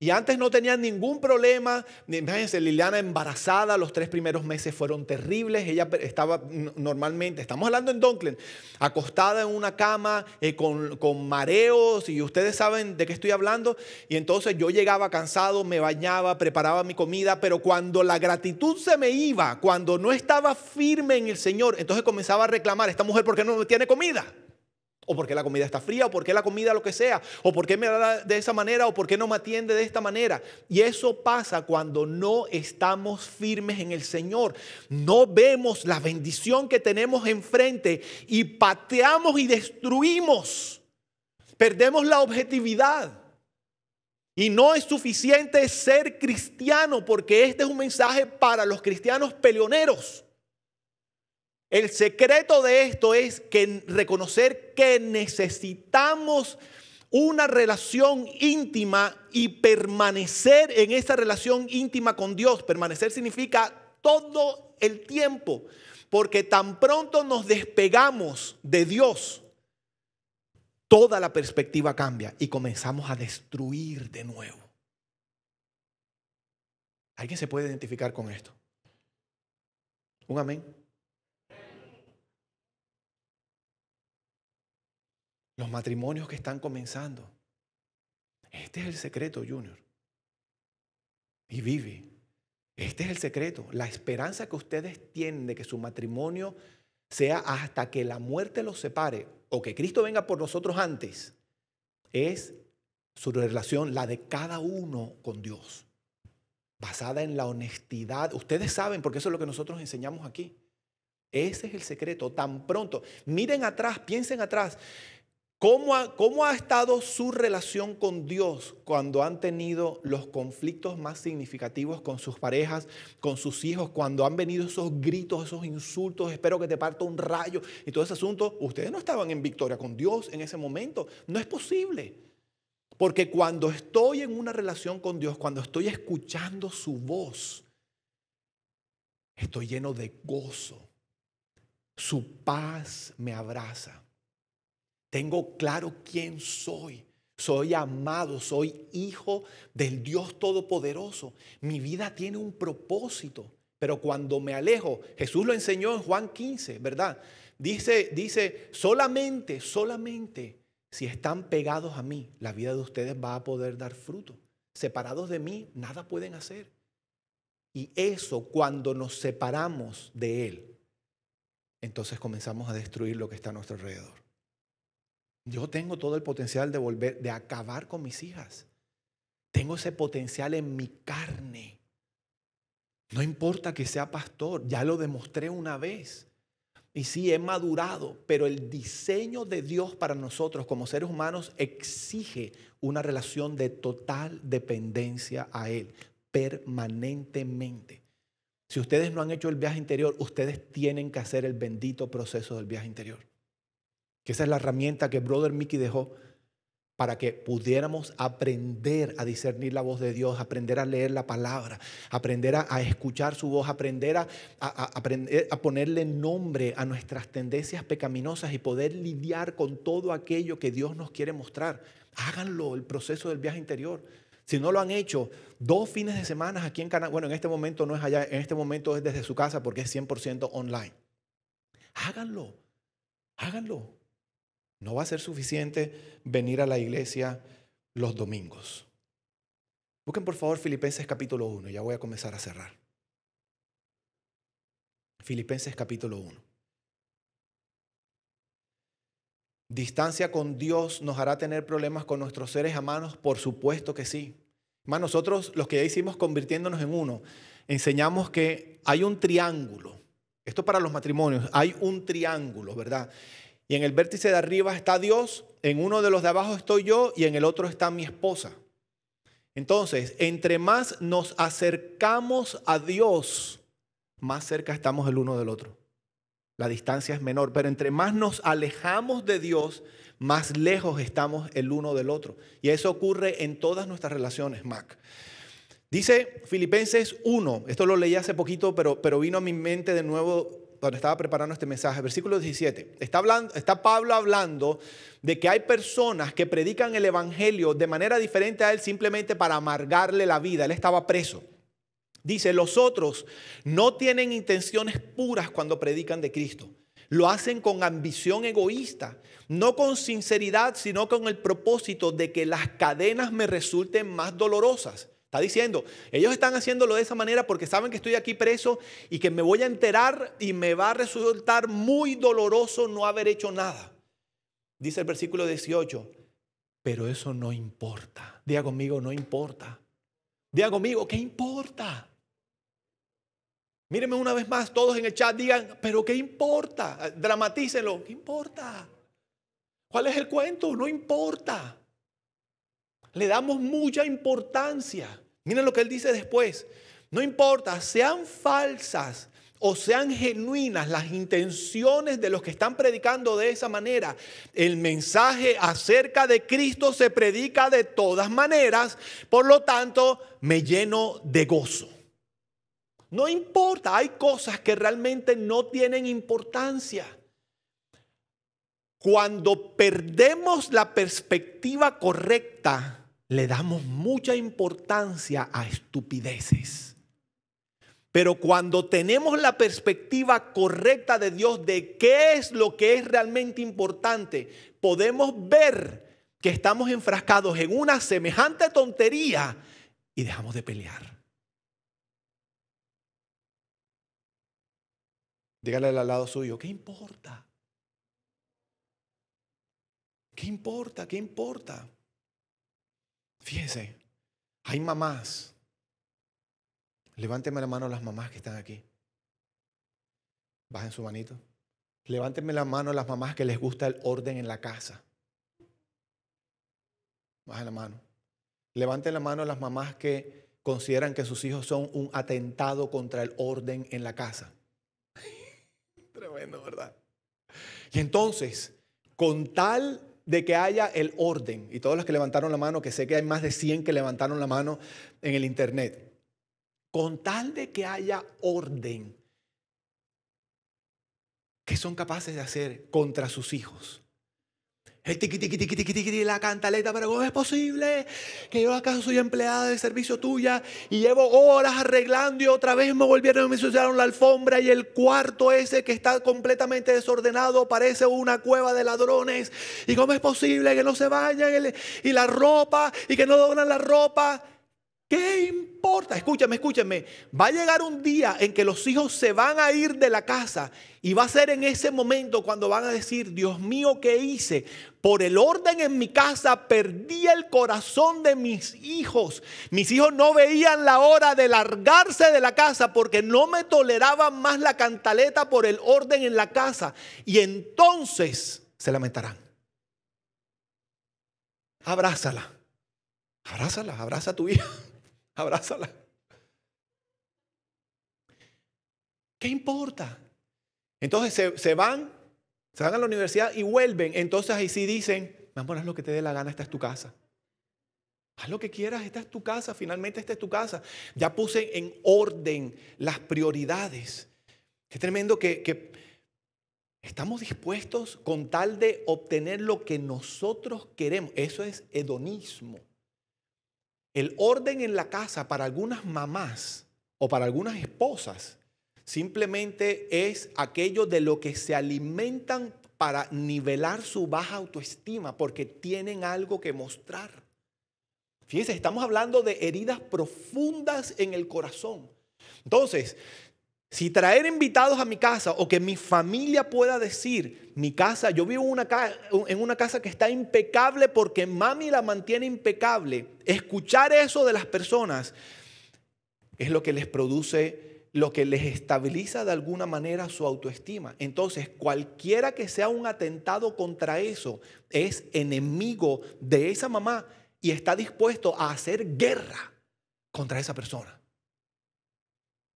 Y antes no tenía ningún problema. Imagínense, Liliana embarazada, los tres primeros meses fueron terribles. Ella estaba normalmente, estamos hablando en Donklin, acostada en una cama eh, con, con, mareos y ustedes saben de qué estoy hablando. Y entonces yo llegaba cansado, me bañaba, preparaba mi comida, pero cuando la gratitud se me iba, cuando no estaba firme en el Señor, entonces comenzaba a reclamar, esta mujer, ¿por qué no tiene comida? o porque la comida está fría, o porque la comida lo que sea, o porque me da de esa manera, o porque no me atiende de esta manera. Y eso pasa cuando no estamos firmes en el Señor. No vemos la bendición que tenemos enfrente y pateamos y destruimos. Perdemos la objetividad. Y no es suficiente ser cristiano porque este es un mensaje para los cristianos peleoneros. El secreto de esto es que reconocer que necesitamos una relación íntima y permanecer en esa relación íntima con Dios. Permanecer significa todo el tiempo, porque tan pronto nos despegamos de Dios, toda la perspectiva cambia y comenzamos a destruir de nuevo. ¿Alguien se puede identificar con esto? ¿Un amén? los matrimonios que están comenzando. Este es el secreto, Junior. Y vive. este es el secreto. La esperanza que ustedes tienen de que su matrimonio sea hasta que la muerte los separe o que Cristo venga por nosotros antes, es su relación, la de cada uno con Dios, basada en la honestidad. Ustedes saben, porque eso es lo que nosotros enseñamos aquí. Ese es el secreto, tan pronto. Miren atrás, piensen atrás. ¿Cómo ha, estado su relación con Dios cuando han tenido los conflictos más significativos con sus parejas, con sus hijos, cuando han venido esos gritos, esos insultos, espero que te parta un rayo y todo ese asunto? Ustedes no estaban en victoria con Dios en ese momento. No es posible. Porque cuando estoy en una relación con Dios, cuando estoy escuchando su voz, estoy lleno de gozo. Su paz me abraza. Tengo claro quién soy. Soy amado, soy hijo del Dios Todopoderoso. Mi vida tiene un propósito. Pero cuando me alejo, Jesús lo enseñó en Juan 15, ¿verdad? Dice, dice, solamente, solamente si están pegados a mí, la vida de ustedes va a poder dar fruto. Separados de mí, nada pueden hacer. Y eso cuando nos separamos de Él, entonces comenzamos a destruir lo que está a nuestro alrededor. Yo tengo todo el potencial de volver, de acabar con mis hijas. Tengo ese potencial en mi carne. No importa que sea pastor, ya lo demostré una vez. Y sí, he madurado, pero el diseño de Dios para nosotros como seres humanos exige una relación de total dependencia a Él, permanentemente. Si ustedes no han hecho el viaje interior, ustedes tienen que hacer el bendito proceso del viaje interior que esa es la herramienta que Brother Mickey dejó para que pudiéramos aprender a discernir la voz de Dios, aprender a leer la palabra, aprender a, escuchar su voz, aprender a, aprender a, ponerle nombre a nuestras tendencias pecaminosas y poder lidiar con todo aquello que Dios nos quiere mostrar. Háganlo, el proceso del viaje interior. Si no lo han hecho, dos fines de semana aquí en Canadá, bueno, en este momento no es allá, en este momento es desde su casa porque es 100% online. Háganlo, háganlo. No va a ser suficiente venir a la iglesia los domingos. Busquen por favor Filipenses capítulo 1, ya voy a comenzar a cerrar. Filipenses capítulo 1. Distancia con Dios nos hará tener problemas con nuestros seres amados, por supuesto que sí. Más nosotros los que ya hicimos convirtiéndonos en uno, enseñamos que hay un triángulo. Esto para los matrimonios, hay un triángulo, ¿verdad? Y en el vértice de arriba está Dios, en uno de los de abajo estoy yo y en el otro está mi esposa. Entonces, entre más nos acercamos a Dios, más cerca estamos el uno del otro. La distancia es menor, pero entre más nos alejamos de Dios, más lejos estamos el uno del otro. Y eso ocurre en todas nuestras relaciones, Mac. Dice Filipenses 1, esto lo leí hace poquito, pero, pero vino a mi mente de nuevo cuando estaba preparando este mensaje, versículo 17. Está, hablando, está Pablo hablando de que hay personas que predican el Evangelio de manera diferente a él simplemente para amargarle la vida. Él estaba preso. Dice, los otros no tienen intenciones puras cuando predican de Cristo. Lo hacen con ambición egoísta, no con sinceridad, sino con el propósito de que las cadenas me resulten más dolorosas. Está diciendo, ellos están haciéndolo de esa manera porque saben que estoy aquí preso y que me voy a enterar y me va a resultar muy doloroso no haber hecho nada. Dice el versículo 18, pero eso no importa. Diga conmigo, no importa. Diga conmigo, ¿qué importa? Mírenme una vez más, todos en el chat digan, pero ¿qué importa? Dramatícenlo, ¿qué importa? ¿Cuál es el cuento? No importa le damos mucha importancia. Miren lo que él dice después. No importa, sean falsas o sean genuinas las intenciones de los que están predicando de esa manera. El mensaje acerca de Cristo se predica de todas maneras, por lo tanto me lleno de gozo. No importa, hay cosas que realmente no tienen importancia. Cuando perdemos la perspectiva correcta le damos mucha importancia a estupideces. Pero cuando tenemos la perspectiva correcta de Dios de qué es lo que es realmente importante, podemos ver que estamos enfrascados en una semejante tontería y dejamos de pelear. Dígale al lado suyo, ¿qué importa? ¿Qué importa? ¿Qué importa? Fíjense, hay mamás. Levánteme la mano las mamás que están aquí. Bajen su manito. Levánteme la mano las mamás que les gusta el orden en la casa. Bajen la mano. Levanten la mano las mamás que consideran que sus hijos son un atentado contra el orden en la casa. [laughs] Tremendo, ¿verdad? Y entonces, con tal de que haya el orden, y todos los que levantaron la mano, que sé que hay más de 100 que levantaron la mano en el Internet, con tal de que haya orden, ¿qué son capaces de hacer contra sus hijos? la cantaleta, pero ¿cómo es posible que yo acaso soy empleada del servicio tuya y llevo horas arreglando y otra vez me volvieron y me ensuciaron la alfombra y el cuarto ese que está completamente desordenado parece una cueva de ladrones? ¿Y cómo es posible que no se vayan y la ropa y que no doblan la ropa? ¿Qué importa? Escúchame, escúchame. Va a llegar un día en que los hijos se van a ir de la casa y va a ser en ese momento cuando van a decir, Dios mío, ¿qué hice? Por el orden en mi casa perdí el corazón de mis hijos. Mis hijos no veían la hora de largarse de la casa porque no me toleraban más la cantaleta por el orden en la casa. Y entonces se lamentarán. Abrázala. Abrázala, abraza a tu hija abrázala. ¿Qué importa? Entonces se, van, se van a la universidad y vuelven. Entonces ahí sí dicen, mi amor, haz lo que te dé la gana, esta es tu casa. Haz lo que quieras, esta es tu casa, finalmente esta es tu casa. Ya puse en orden las prioridades. Qué tremendo que estamos dispuestos con tal de obtener lo que nosotros queremos. Eso es hedonismo. El orden en la casa para algunas mamás o para algunas esposas simplemente es aquello de lo que se alimentan para nivelar su baja autoestima porque tienen algo que mostrar. Fíjense, estamos hablando de heridas profundas en el corazón. Entonces, si traer invitados a mi casa o que mi familia pueda decir, mi casa, yo vivo en una casa que está impecable porque mami la mantiene impecable, escuchar eso de las personas es lo que les produce, lo que les estabiliza de alguna manera su autoestima. Entonces, cualquiera que sea un atentado contra eso es enemigo de esa mamá y está dispuesto a hacer guerra contra esa persona.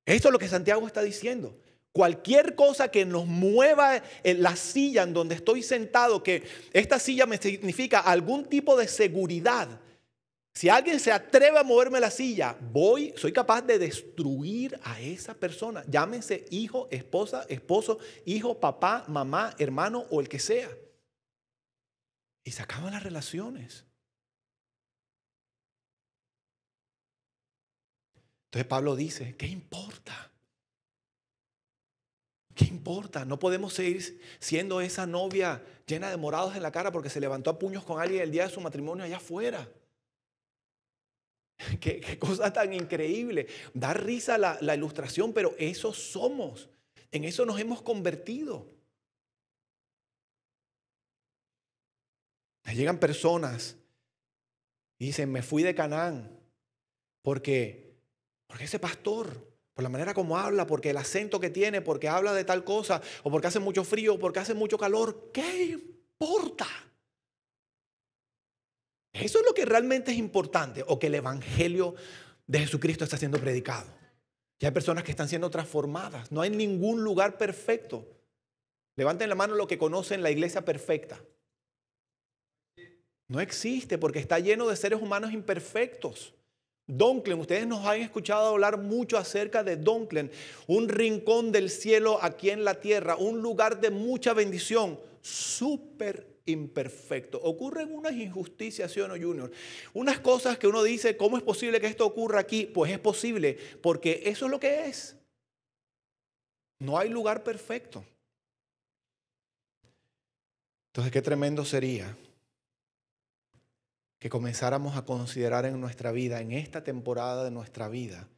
Esto es lo que Santiago está diciendo. Cualquier cosa que nos mueva en la silla en donde estoy sentado, que esta silla me significa algún tipo de seguridad. Si alguien se atreve a moverme la silla, voy, soy capaz de destruir a esa persona. Llámense hijo, esposa, esposo, hijo, papá, mamá, hermano o el que sea. Y se acaban las relaciones. Entonces Pablo dice, ¿qué importa? ¿Qué importa? No podemos seguir siendo esa novia llena de morados en la cara porque se levantó a puños con alguien el día de su matrimonio allá afuera. [laughs] Qué, cosa tan increíble. Da risa la, la ilustración, pero eso somos. En eso nos hemos convertido. Llegan personas y dicen, me fui de Canaán porque porque ese pastor, por la manera como habla, porque el acento que tiene, porque habla de tal cosa, o porque hace mucho frío, o porque hace mucho calor, ¿qué importa? Eso es lo que realmente es importante, o que el Evangelio de Jesucristo está siendo predicado. Ya hay personas que están siendo transformadas. No hay ningún lugar perfecto. Levanten la mano lo que conocen la iglesia perfecta. No existe porque está lleno de seres humanos imperfectos. Donklen, ustedes nos han escuchado hablar mucho acerca de Donklen, un rincón del cielo aquí en la tierra, un lugar de mucha bendición, súper imperfecto. Ocurren unas injusticias, ¿sí o no, Junior? Unas cosas que uno dice, ¿cómo es posible que esto ocurra aquí? Pues es posible, porque eso es lo que es. No hay lugar perfecto. Entonces, qué tremendo sería que comenzáramos a considerar en nuestra vida, en esta temporada de nuestra vida,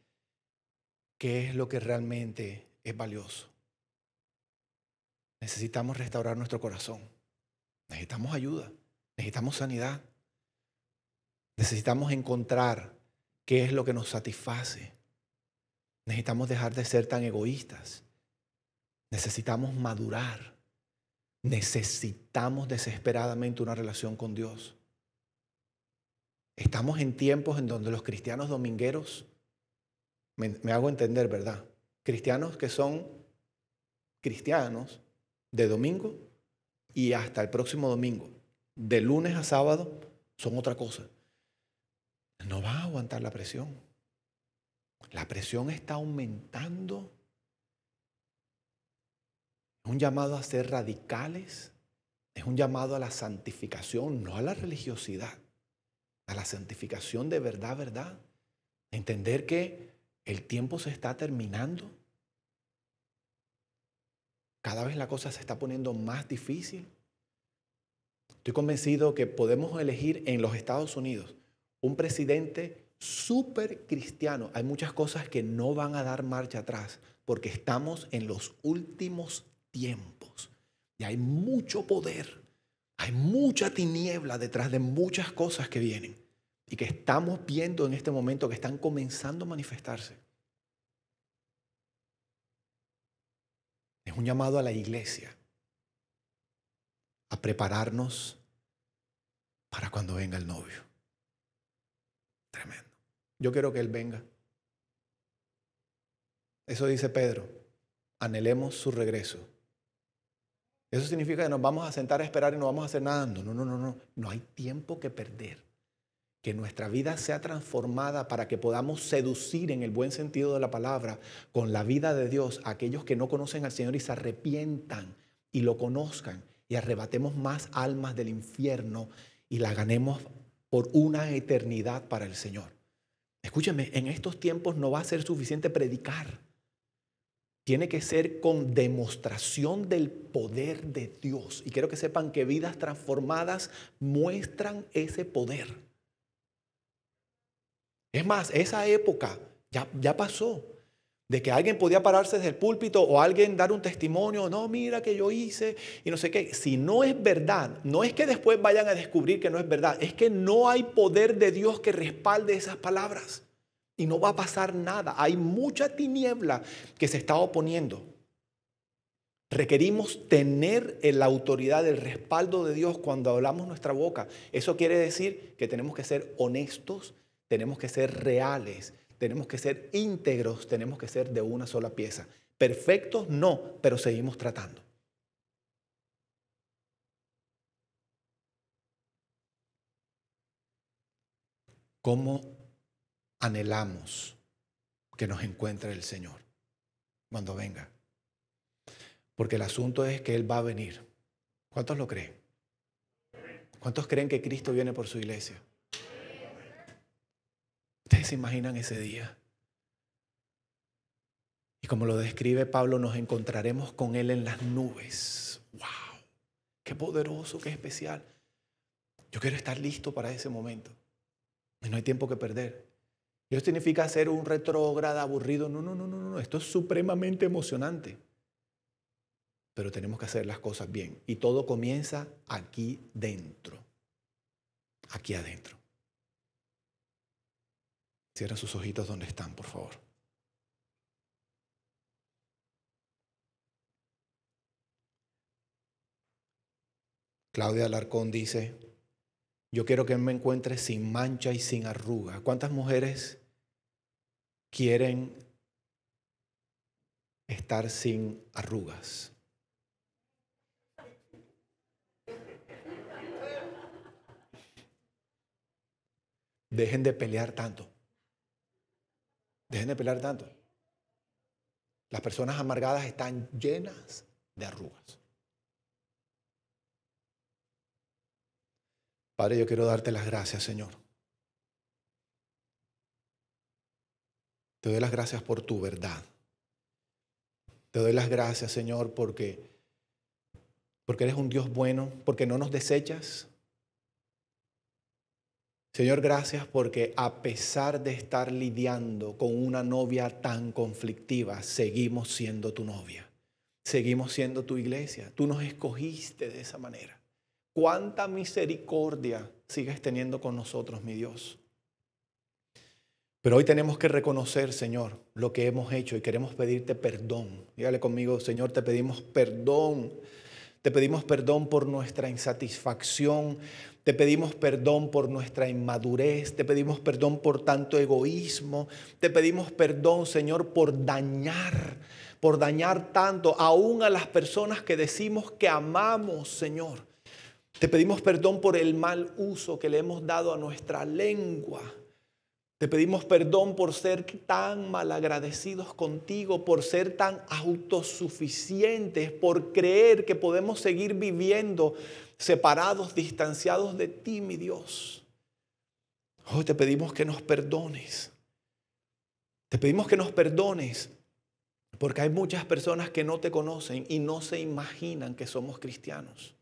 qué es lo que realmente es valioso. Necesitamos restaurar nuestro corazón. Necesitamos ayuda. Necesitamos sanidad. Necesitamos encontrar qué es lo que nos satisface. Necesitamos dejar de ser tan egoístas. Necesitamos madurar. Necesitamos desesperadamente una relación con Dios. Estamos en tiempos en donde los cristianos domingueros, me, hago entender, ¿verdad? Cristianos que son cristianos de domingo y hasta el próximo domingo, de lunes a sábado, son otra cosa. No va a aguantar la presión. La presión está aumentando. Es un llamado a ser radicales. Es un llamado a la santificación, no a la religiosidad a la santificación de verdad, verdad. Entender que el tiempo se está terminando. Cada vez la cosa se está poniendo más difícil. Estoy convencido que podemos elegir en los Estados Unidos un presidente súper cristiano. Hay muchas cosas que no van a dar marcha atrás porque estamos en los últimos tiempos y hay mucho poder hay mucha tiniebla detrás de muchas cosas que vienen y que estamos viendo en este momento que están comenzando a manifestarse. Es un llamado a la iglesia a prepararnos para cuando venga el novio. Tremendo. Yo quiero que Él venga. Eso dice Pedro. Anhelemos su regreso eso significa que nos vamos a sentar a esperar y no vamos a hacer nada. No, no, no, no, no. hay tiempo que perder. Que nuestra vida sea transformada para que podamos seducir en el buen sentido de la palabra con la vida de Dios a aquellos que no conocen al Señor y se arrepientan y lo conozcan y arrebatemos más almas del infierno y la ganemos por una eternidad para el Señor. Escúchame, en estos tiempos no va a ser suficiente predicar tiene que ser con demostración del poder de Dios. Y quiero que sepan que vidas transformadas muestran ese poder. Es más, esa época ya, ya pasó de que alguien podía pararse desde el púlpito o alguien dar un testimonio, no, mira que yo hice y no sé qué. Si no es verdad, no es que después vayan a descubrir que no es verdad, es que no hay poder de Dios que respalde esas palabras y no va a pasar nada. Hay mucha tiniebla que se está oponiendo. Requerimos tener la autoridad, el respaldo de Dios cuando hablamos nuestra boca. Eso quiere decir que tenemos que ser honestos, tenemos que ser reales, tenemos que ser íntegros, tenemos que ser de una sola pieza. Perfectos no, pero seguimos tratando. ¿Cómo anhelamos que nos encuentre el Señor cuando venga. Porque el asunto es que Él va a venir. ¿Cuántos lo creen? ¿Cuántos creen que Cristo viene por su iglesia? Ustedes se imaginan ese día. Y como lo describe Pablo, nos encontraremos con Él en las nubes. ¡Wow! ¡Qué poderoso, qué especial! Yo quiero estar listo para ese momento. Y no hay tiempo que perder. Yo significa hacer un retrógrado aburrido. No, no, no, no, no. Esto es supremamente emocionante. Pero tenemos que hacer las cosas bien. Y todo comienza aquí dentro. Aquí adentro. Cierra sus ojitos donde están, por favor. Claudia Alarcón dice, yo quiero que me encuentre sin mancha y sin arruga. ¿Cuántas mujeres quieren estar sin arrugas? Dejen de pelear tanto. Dejen de pelear tanto. Las personas amargadas están llenas de arrugas. Padre, yo quiero darte las gracias, Señor. Te doy las gracias por tu verdad. Te doy las gracias, Señor, porque, porque eres un Dios bueno, porque no nos desechas. Señor, gracias porque a pesar de estar lidiando con una novia tan conflictiva, seguimos siendo tu novia. Seguimos siendo tu iglesia. Tú nos escogiste de esa manera cuánta misericordia sigues teniendo con nosotros, mi Dios. Pero hoy tenemos que reconocer, Señor, lo que hemos hecho y queremos pedirte perdón. Dígale conmigo, Señor, te pedimos perdón. Te pedimos perdón por nuestra insatisfacción. Te pedimos perdón por nuestra inmadurez. Te pedimos perdón por tanto egoísmo. Te pedimos perdón, Señor, por dañar, por dañar tanto aún a las personas que decimos que amamos, Señor. Te pedimos perdón por el mal uso que le hemos dado a nuestra lengua. Te pedimos perdón por ser tan malagradecidos contigo, por ser tan autosuficientes, por creer que podemos seguir viviendo separados, distanciados de ti, mi Dios. Hoy oh, te pedimos que nos perdones. Te pedimos que nos perdones porque hay muchas personas que no te conocen y no se imaginan que somos cristianos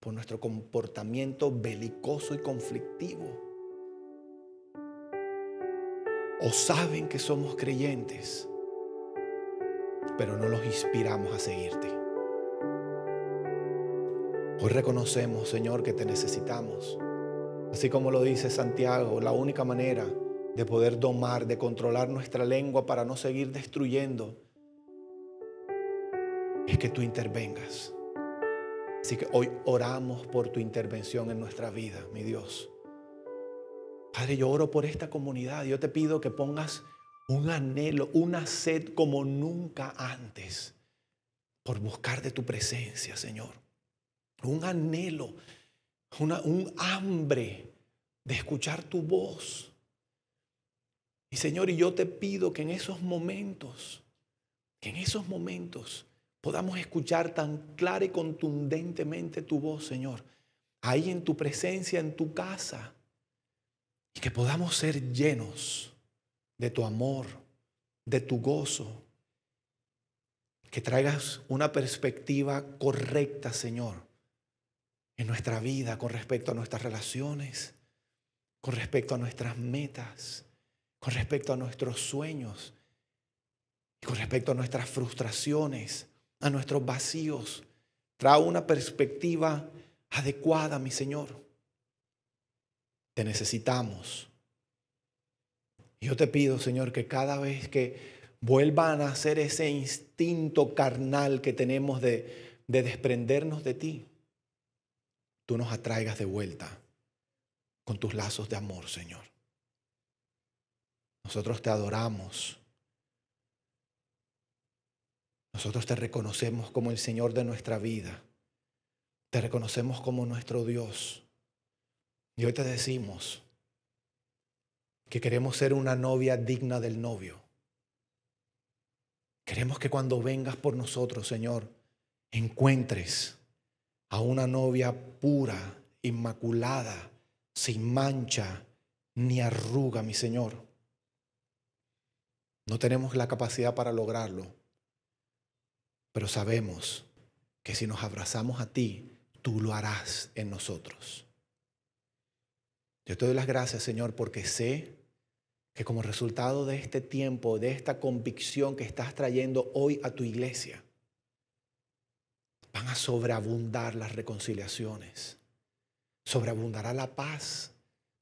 por nuestro comportamiento belicoso y conflictivo. O saben que somos creyentes, pero no los inspiramos a seguirte. Hoy reconocemos, Señor, que te necesitamos. Así como lo dice Santiago, la única manera de poder domar, de controlar nuestra lengua para no seguir destruyendo, es que tú intervengas. Así que hoy oramos por tu intervención en nuestra vida, mi Dios. Padre, yo oro por esta comunidad. Yo te pido que pongas un anhelo, una sed como nunca antes por buscar de tu presencia, Señor. Un anhelo, un hambre de escuchar tu voz. Y Señor, y yo te pido que en esos momentos, que en esos momentos podamos escuchar tan clara y contundentemente tu voz, Señor, ahí en tu presencia, en tu casa, y que podamos ser llenos de tu amor, de tu gozo, que traigas una perspectiva correcta, Señor, en nuestra vida con respecto a nuestras relaciones, con respecto a nuestras metas, con respecto a nuestros sueños, y con respecto a nuestras frustraciones, a nuestros vacíos. Trae una perspectiva adecuada, mi Señor. Te necesitamos. Yo te pido, Señor, que cada vez que vuelvan a hacer ese instinto carnal que tenemos de, de desprendernos de ti, tú nos atraigas de vuelta con tus lazos de amor, Señor. Nosotros te adoramos nosotros te reconocemos como el Señor de nuestra vida. Te reconocemos como nuestro Dios. Y hoy te decimos que queremos ser una novia digna del novio. Queremos que cuando vengas por nosotros, Señor, encuentres a una novia pura, inmaculada, sin mancha ni arruga, mi Señor. No tenemos la capacidad para lograrlo, pero sabemos que si nos abrazamos a ti, tú lo harás en nosotros. Yo te doy las gracias, Señor, porque sé que como resultado de este tiempo, de esta convicción que estás trayendo hoy a tu iglesia, van a sobreabundar las reconciliaciones, sobreabundará la paz,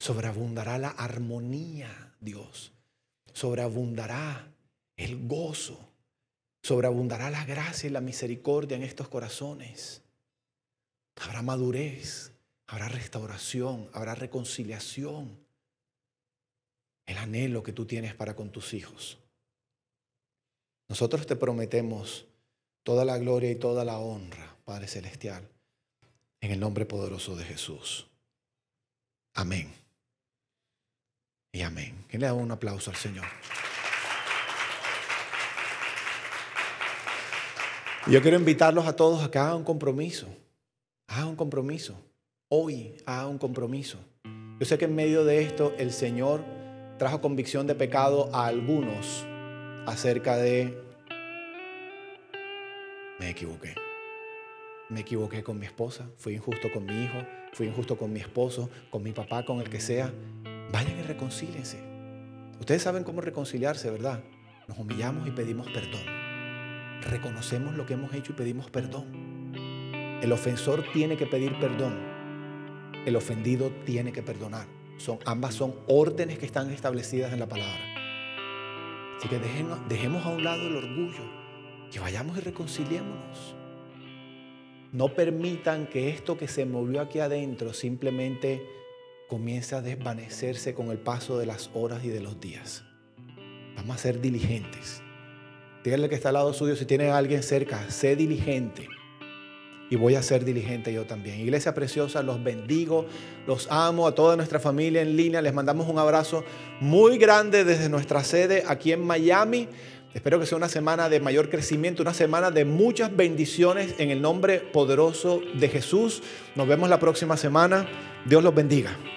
sobreabundará la armonía, Dios, sobreabundará el gozo, Sobreabundará la gracia y la misericordia en estos corazones. Habrá madurez, habrá restauración, habrá reconciliación. El anhelo que tú tienes para con tus hijos. Nosotros te prometemos toda la gloria y toda la honra, Padre Celestial, en el nombre poderoso de Jesús. Amén. Y amén. Que le da un aplauso al Señor. Yo quiero invitarlos a todos a que hagan un compromiso. Hagan un compromiso. Hoy hagan un compromiso. Yo sé que en medio de esto el Señor trajo convicción de pecado a algunos acerca de me equivoqué. Me equivoqué con mi esposa, fui injusto con mi hijo, fui injusto con mi esposo, con mi papá, con el que sea. Vayan y reconcílense. Ustedes saben cómo reconciliarse, ¿verdad? Nos humillamos y pedimos perdón reconocemos lo que hemos hecho y pedimos perdón. El ofensor tiene que pedir perdón. El ofendido tiene que perdonar. Son, ambas son órdenes que están establecidas en la palabra. Así que dejemos, a un lado el orgullo que vayamos y reconciliémonos. No permitan que esto que se movió aquí adentro simplemente comience a desvanecerse con el paso de las horas y de los días. Vamos a ser diligentes. Díganle que está al lado suyo si tiene a alguien cerca, sé diligente. Y voy a ser diligente yo también. Iglesia preciosa, los bendigo, los amo a toda nuestra familia en línea. Les mandamos un abrazo muy grande desde nuestra sede aquí en Miami. Espero que sea una semana de mayor crecimiento, una semana de muchas bendiciones en el nombre poderoso de Jesús. Nos vemos la próxima semana. Dios los bendiga.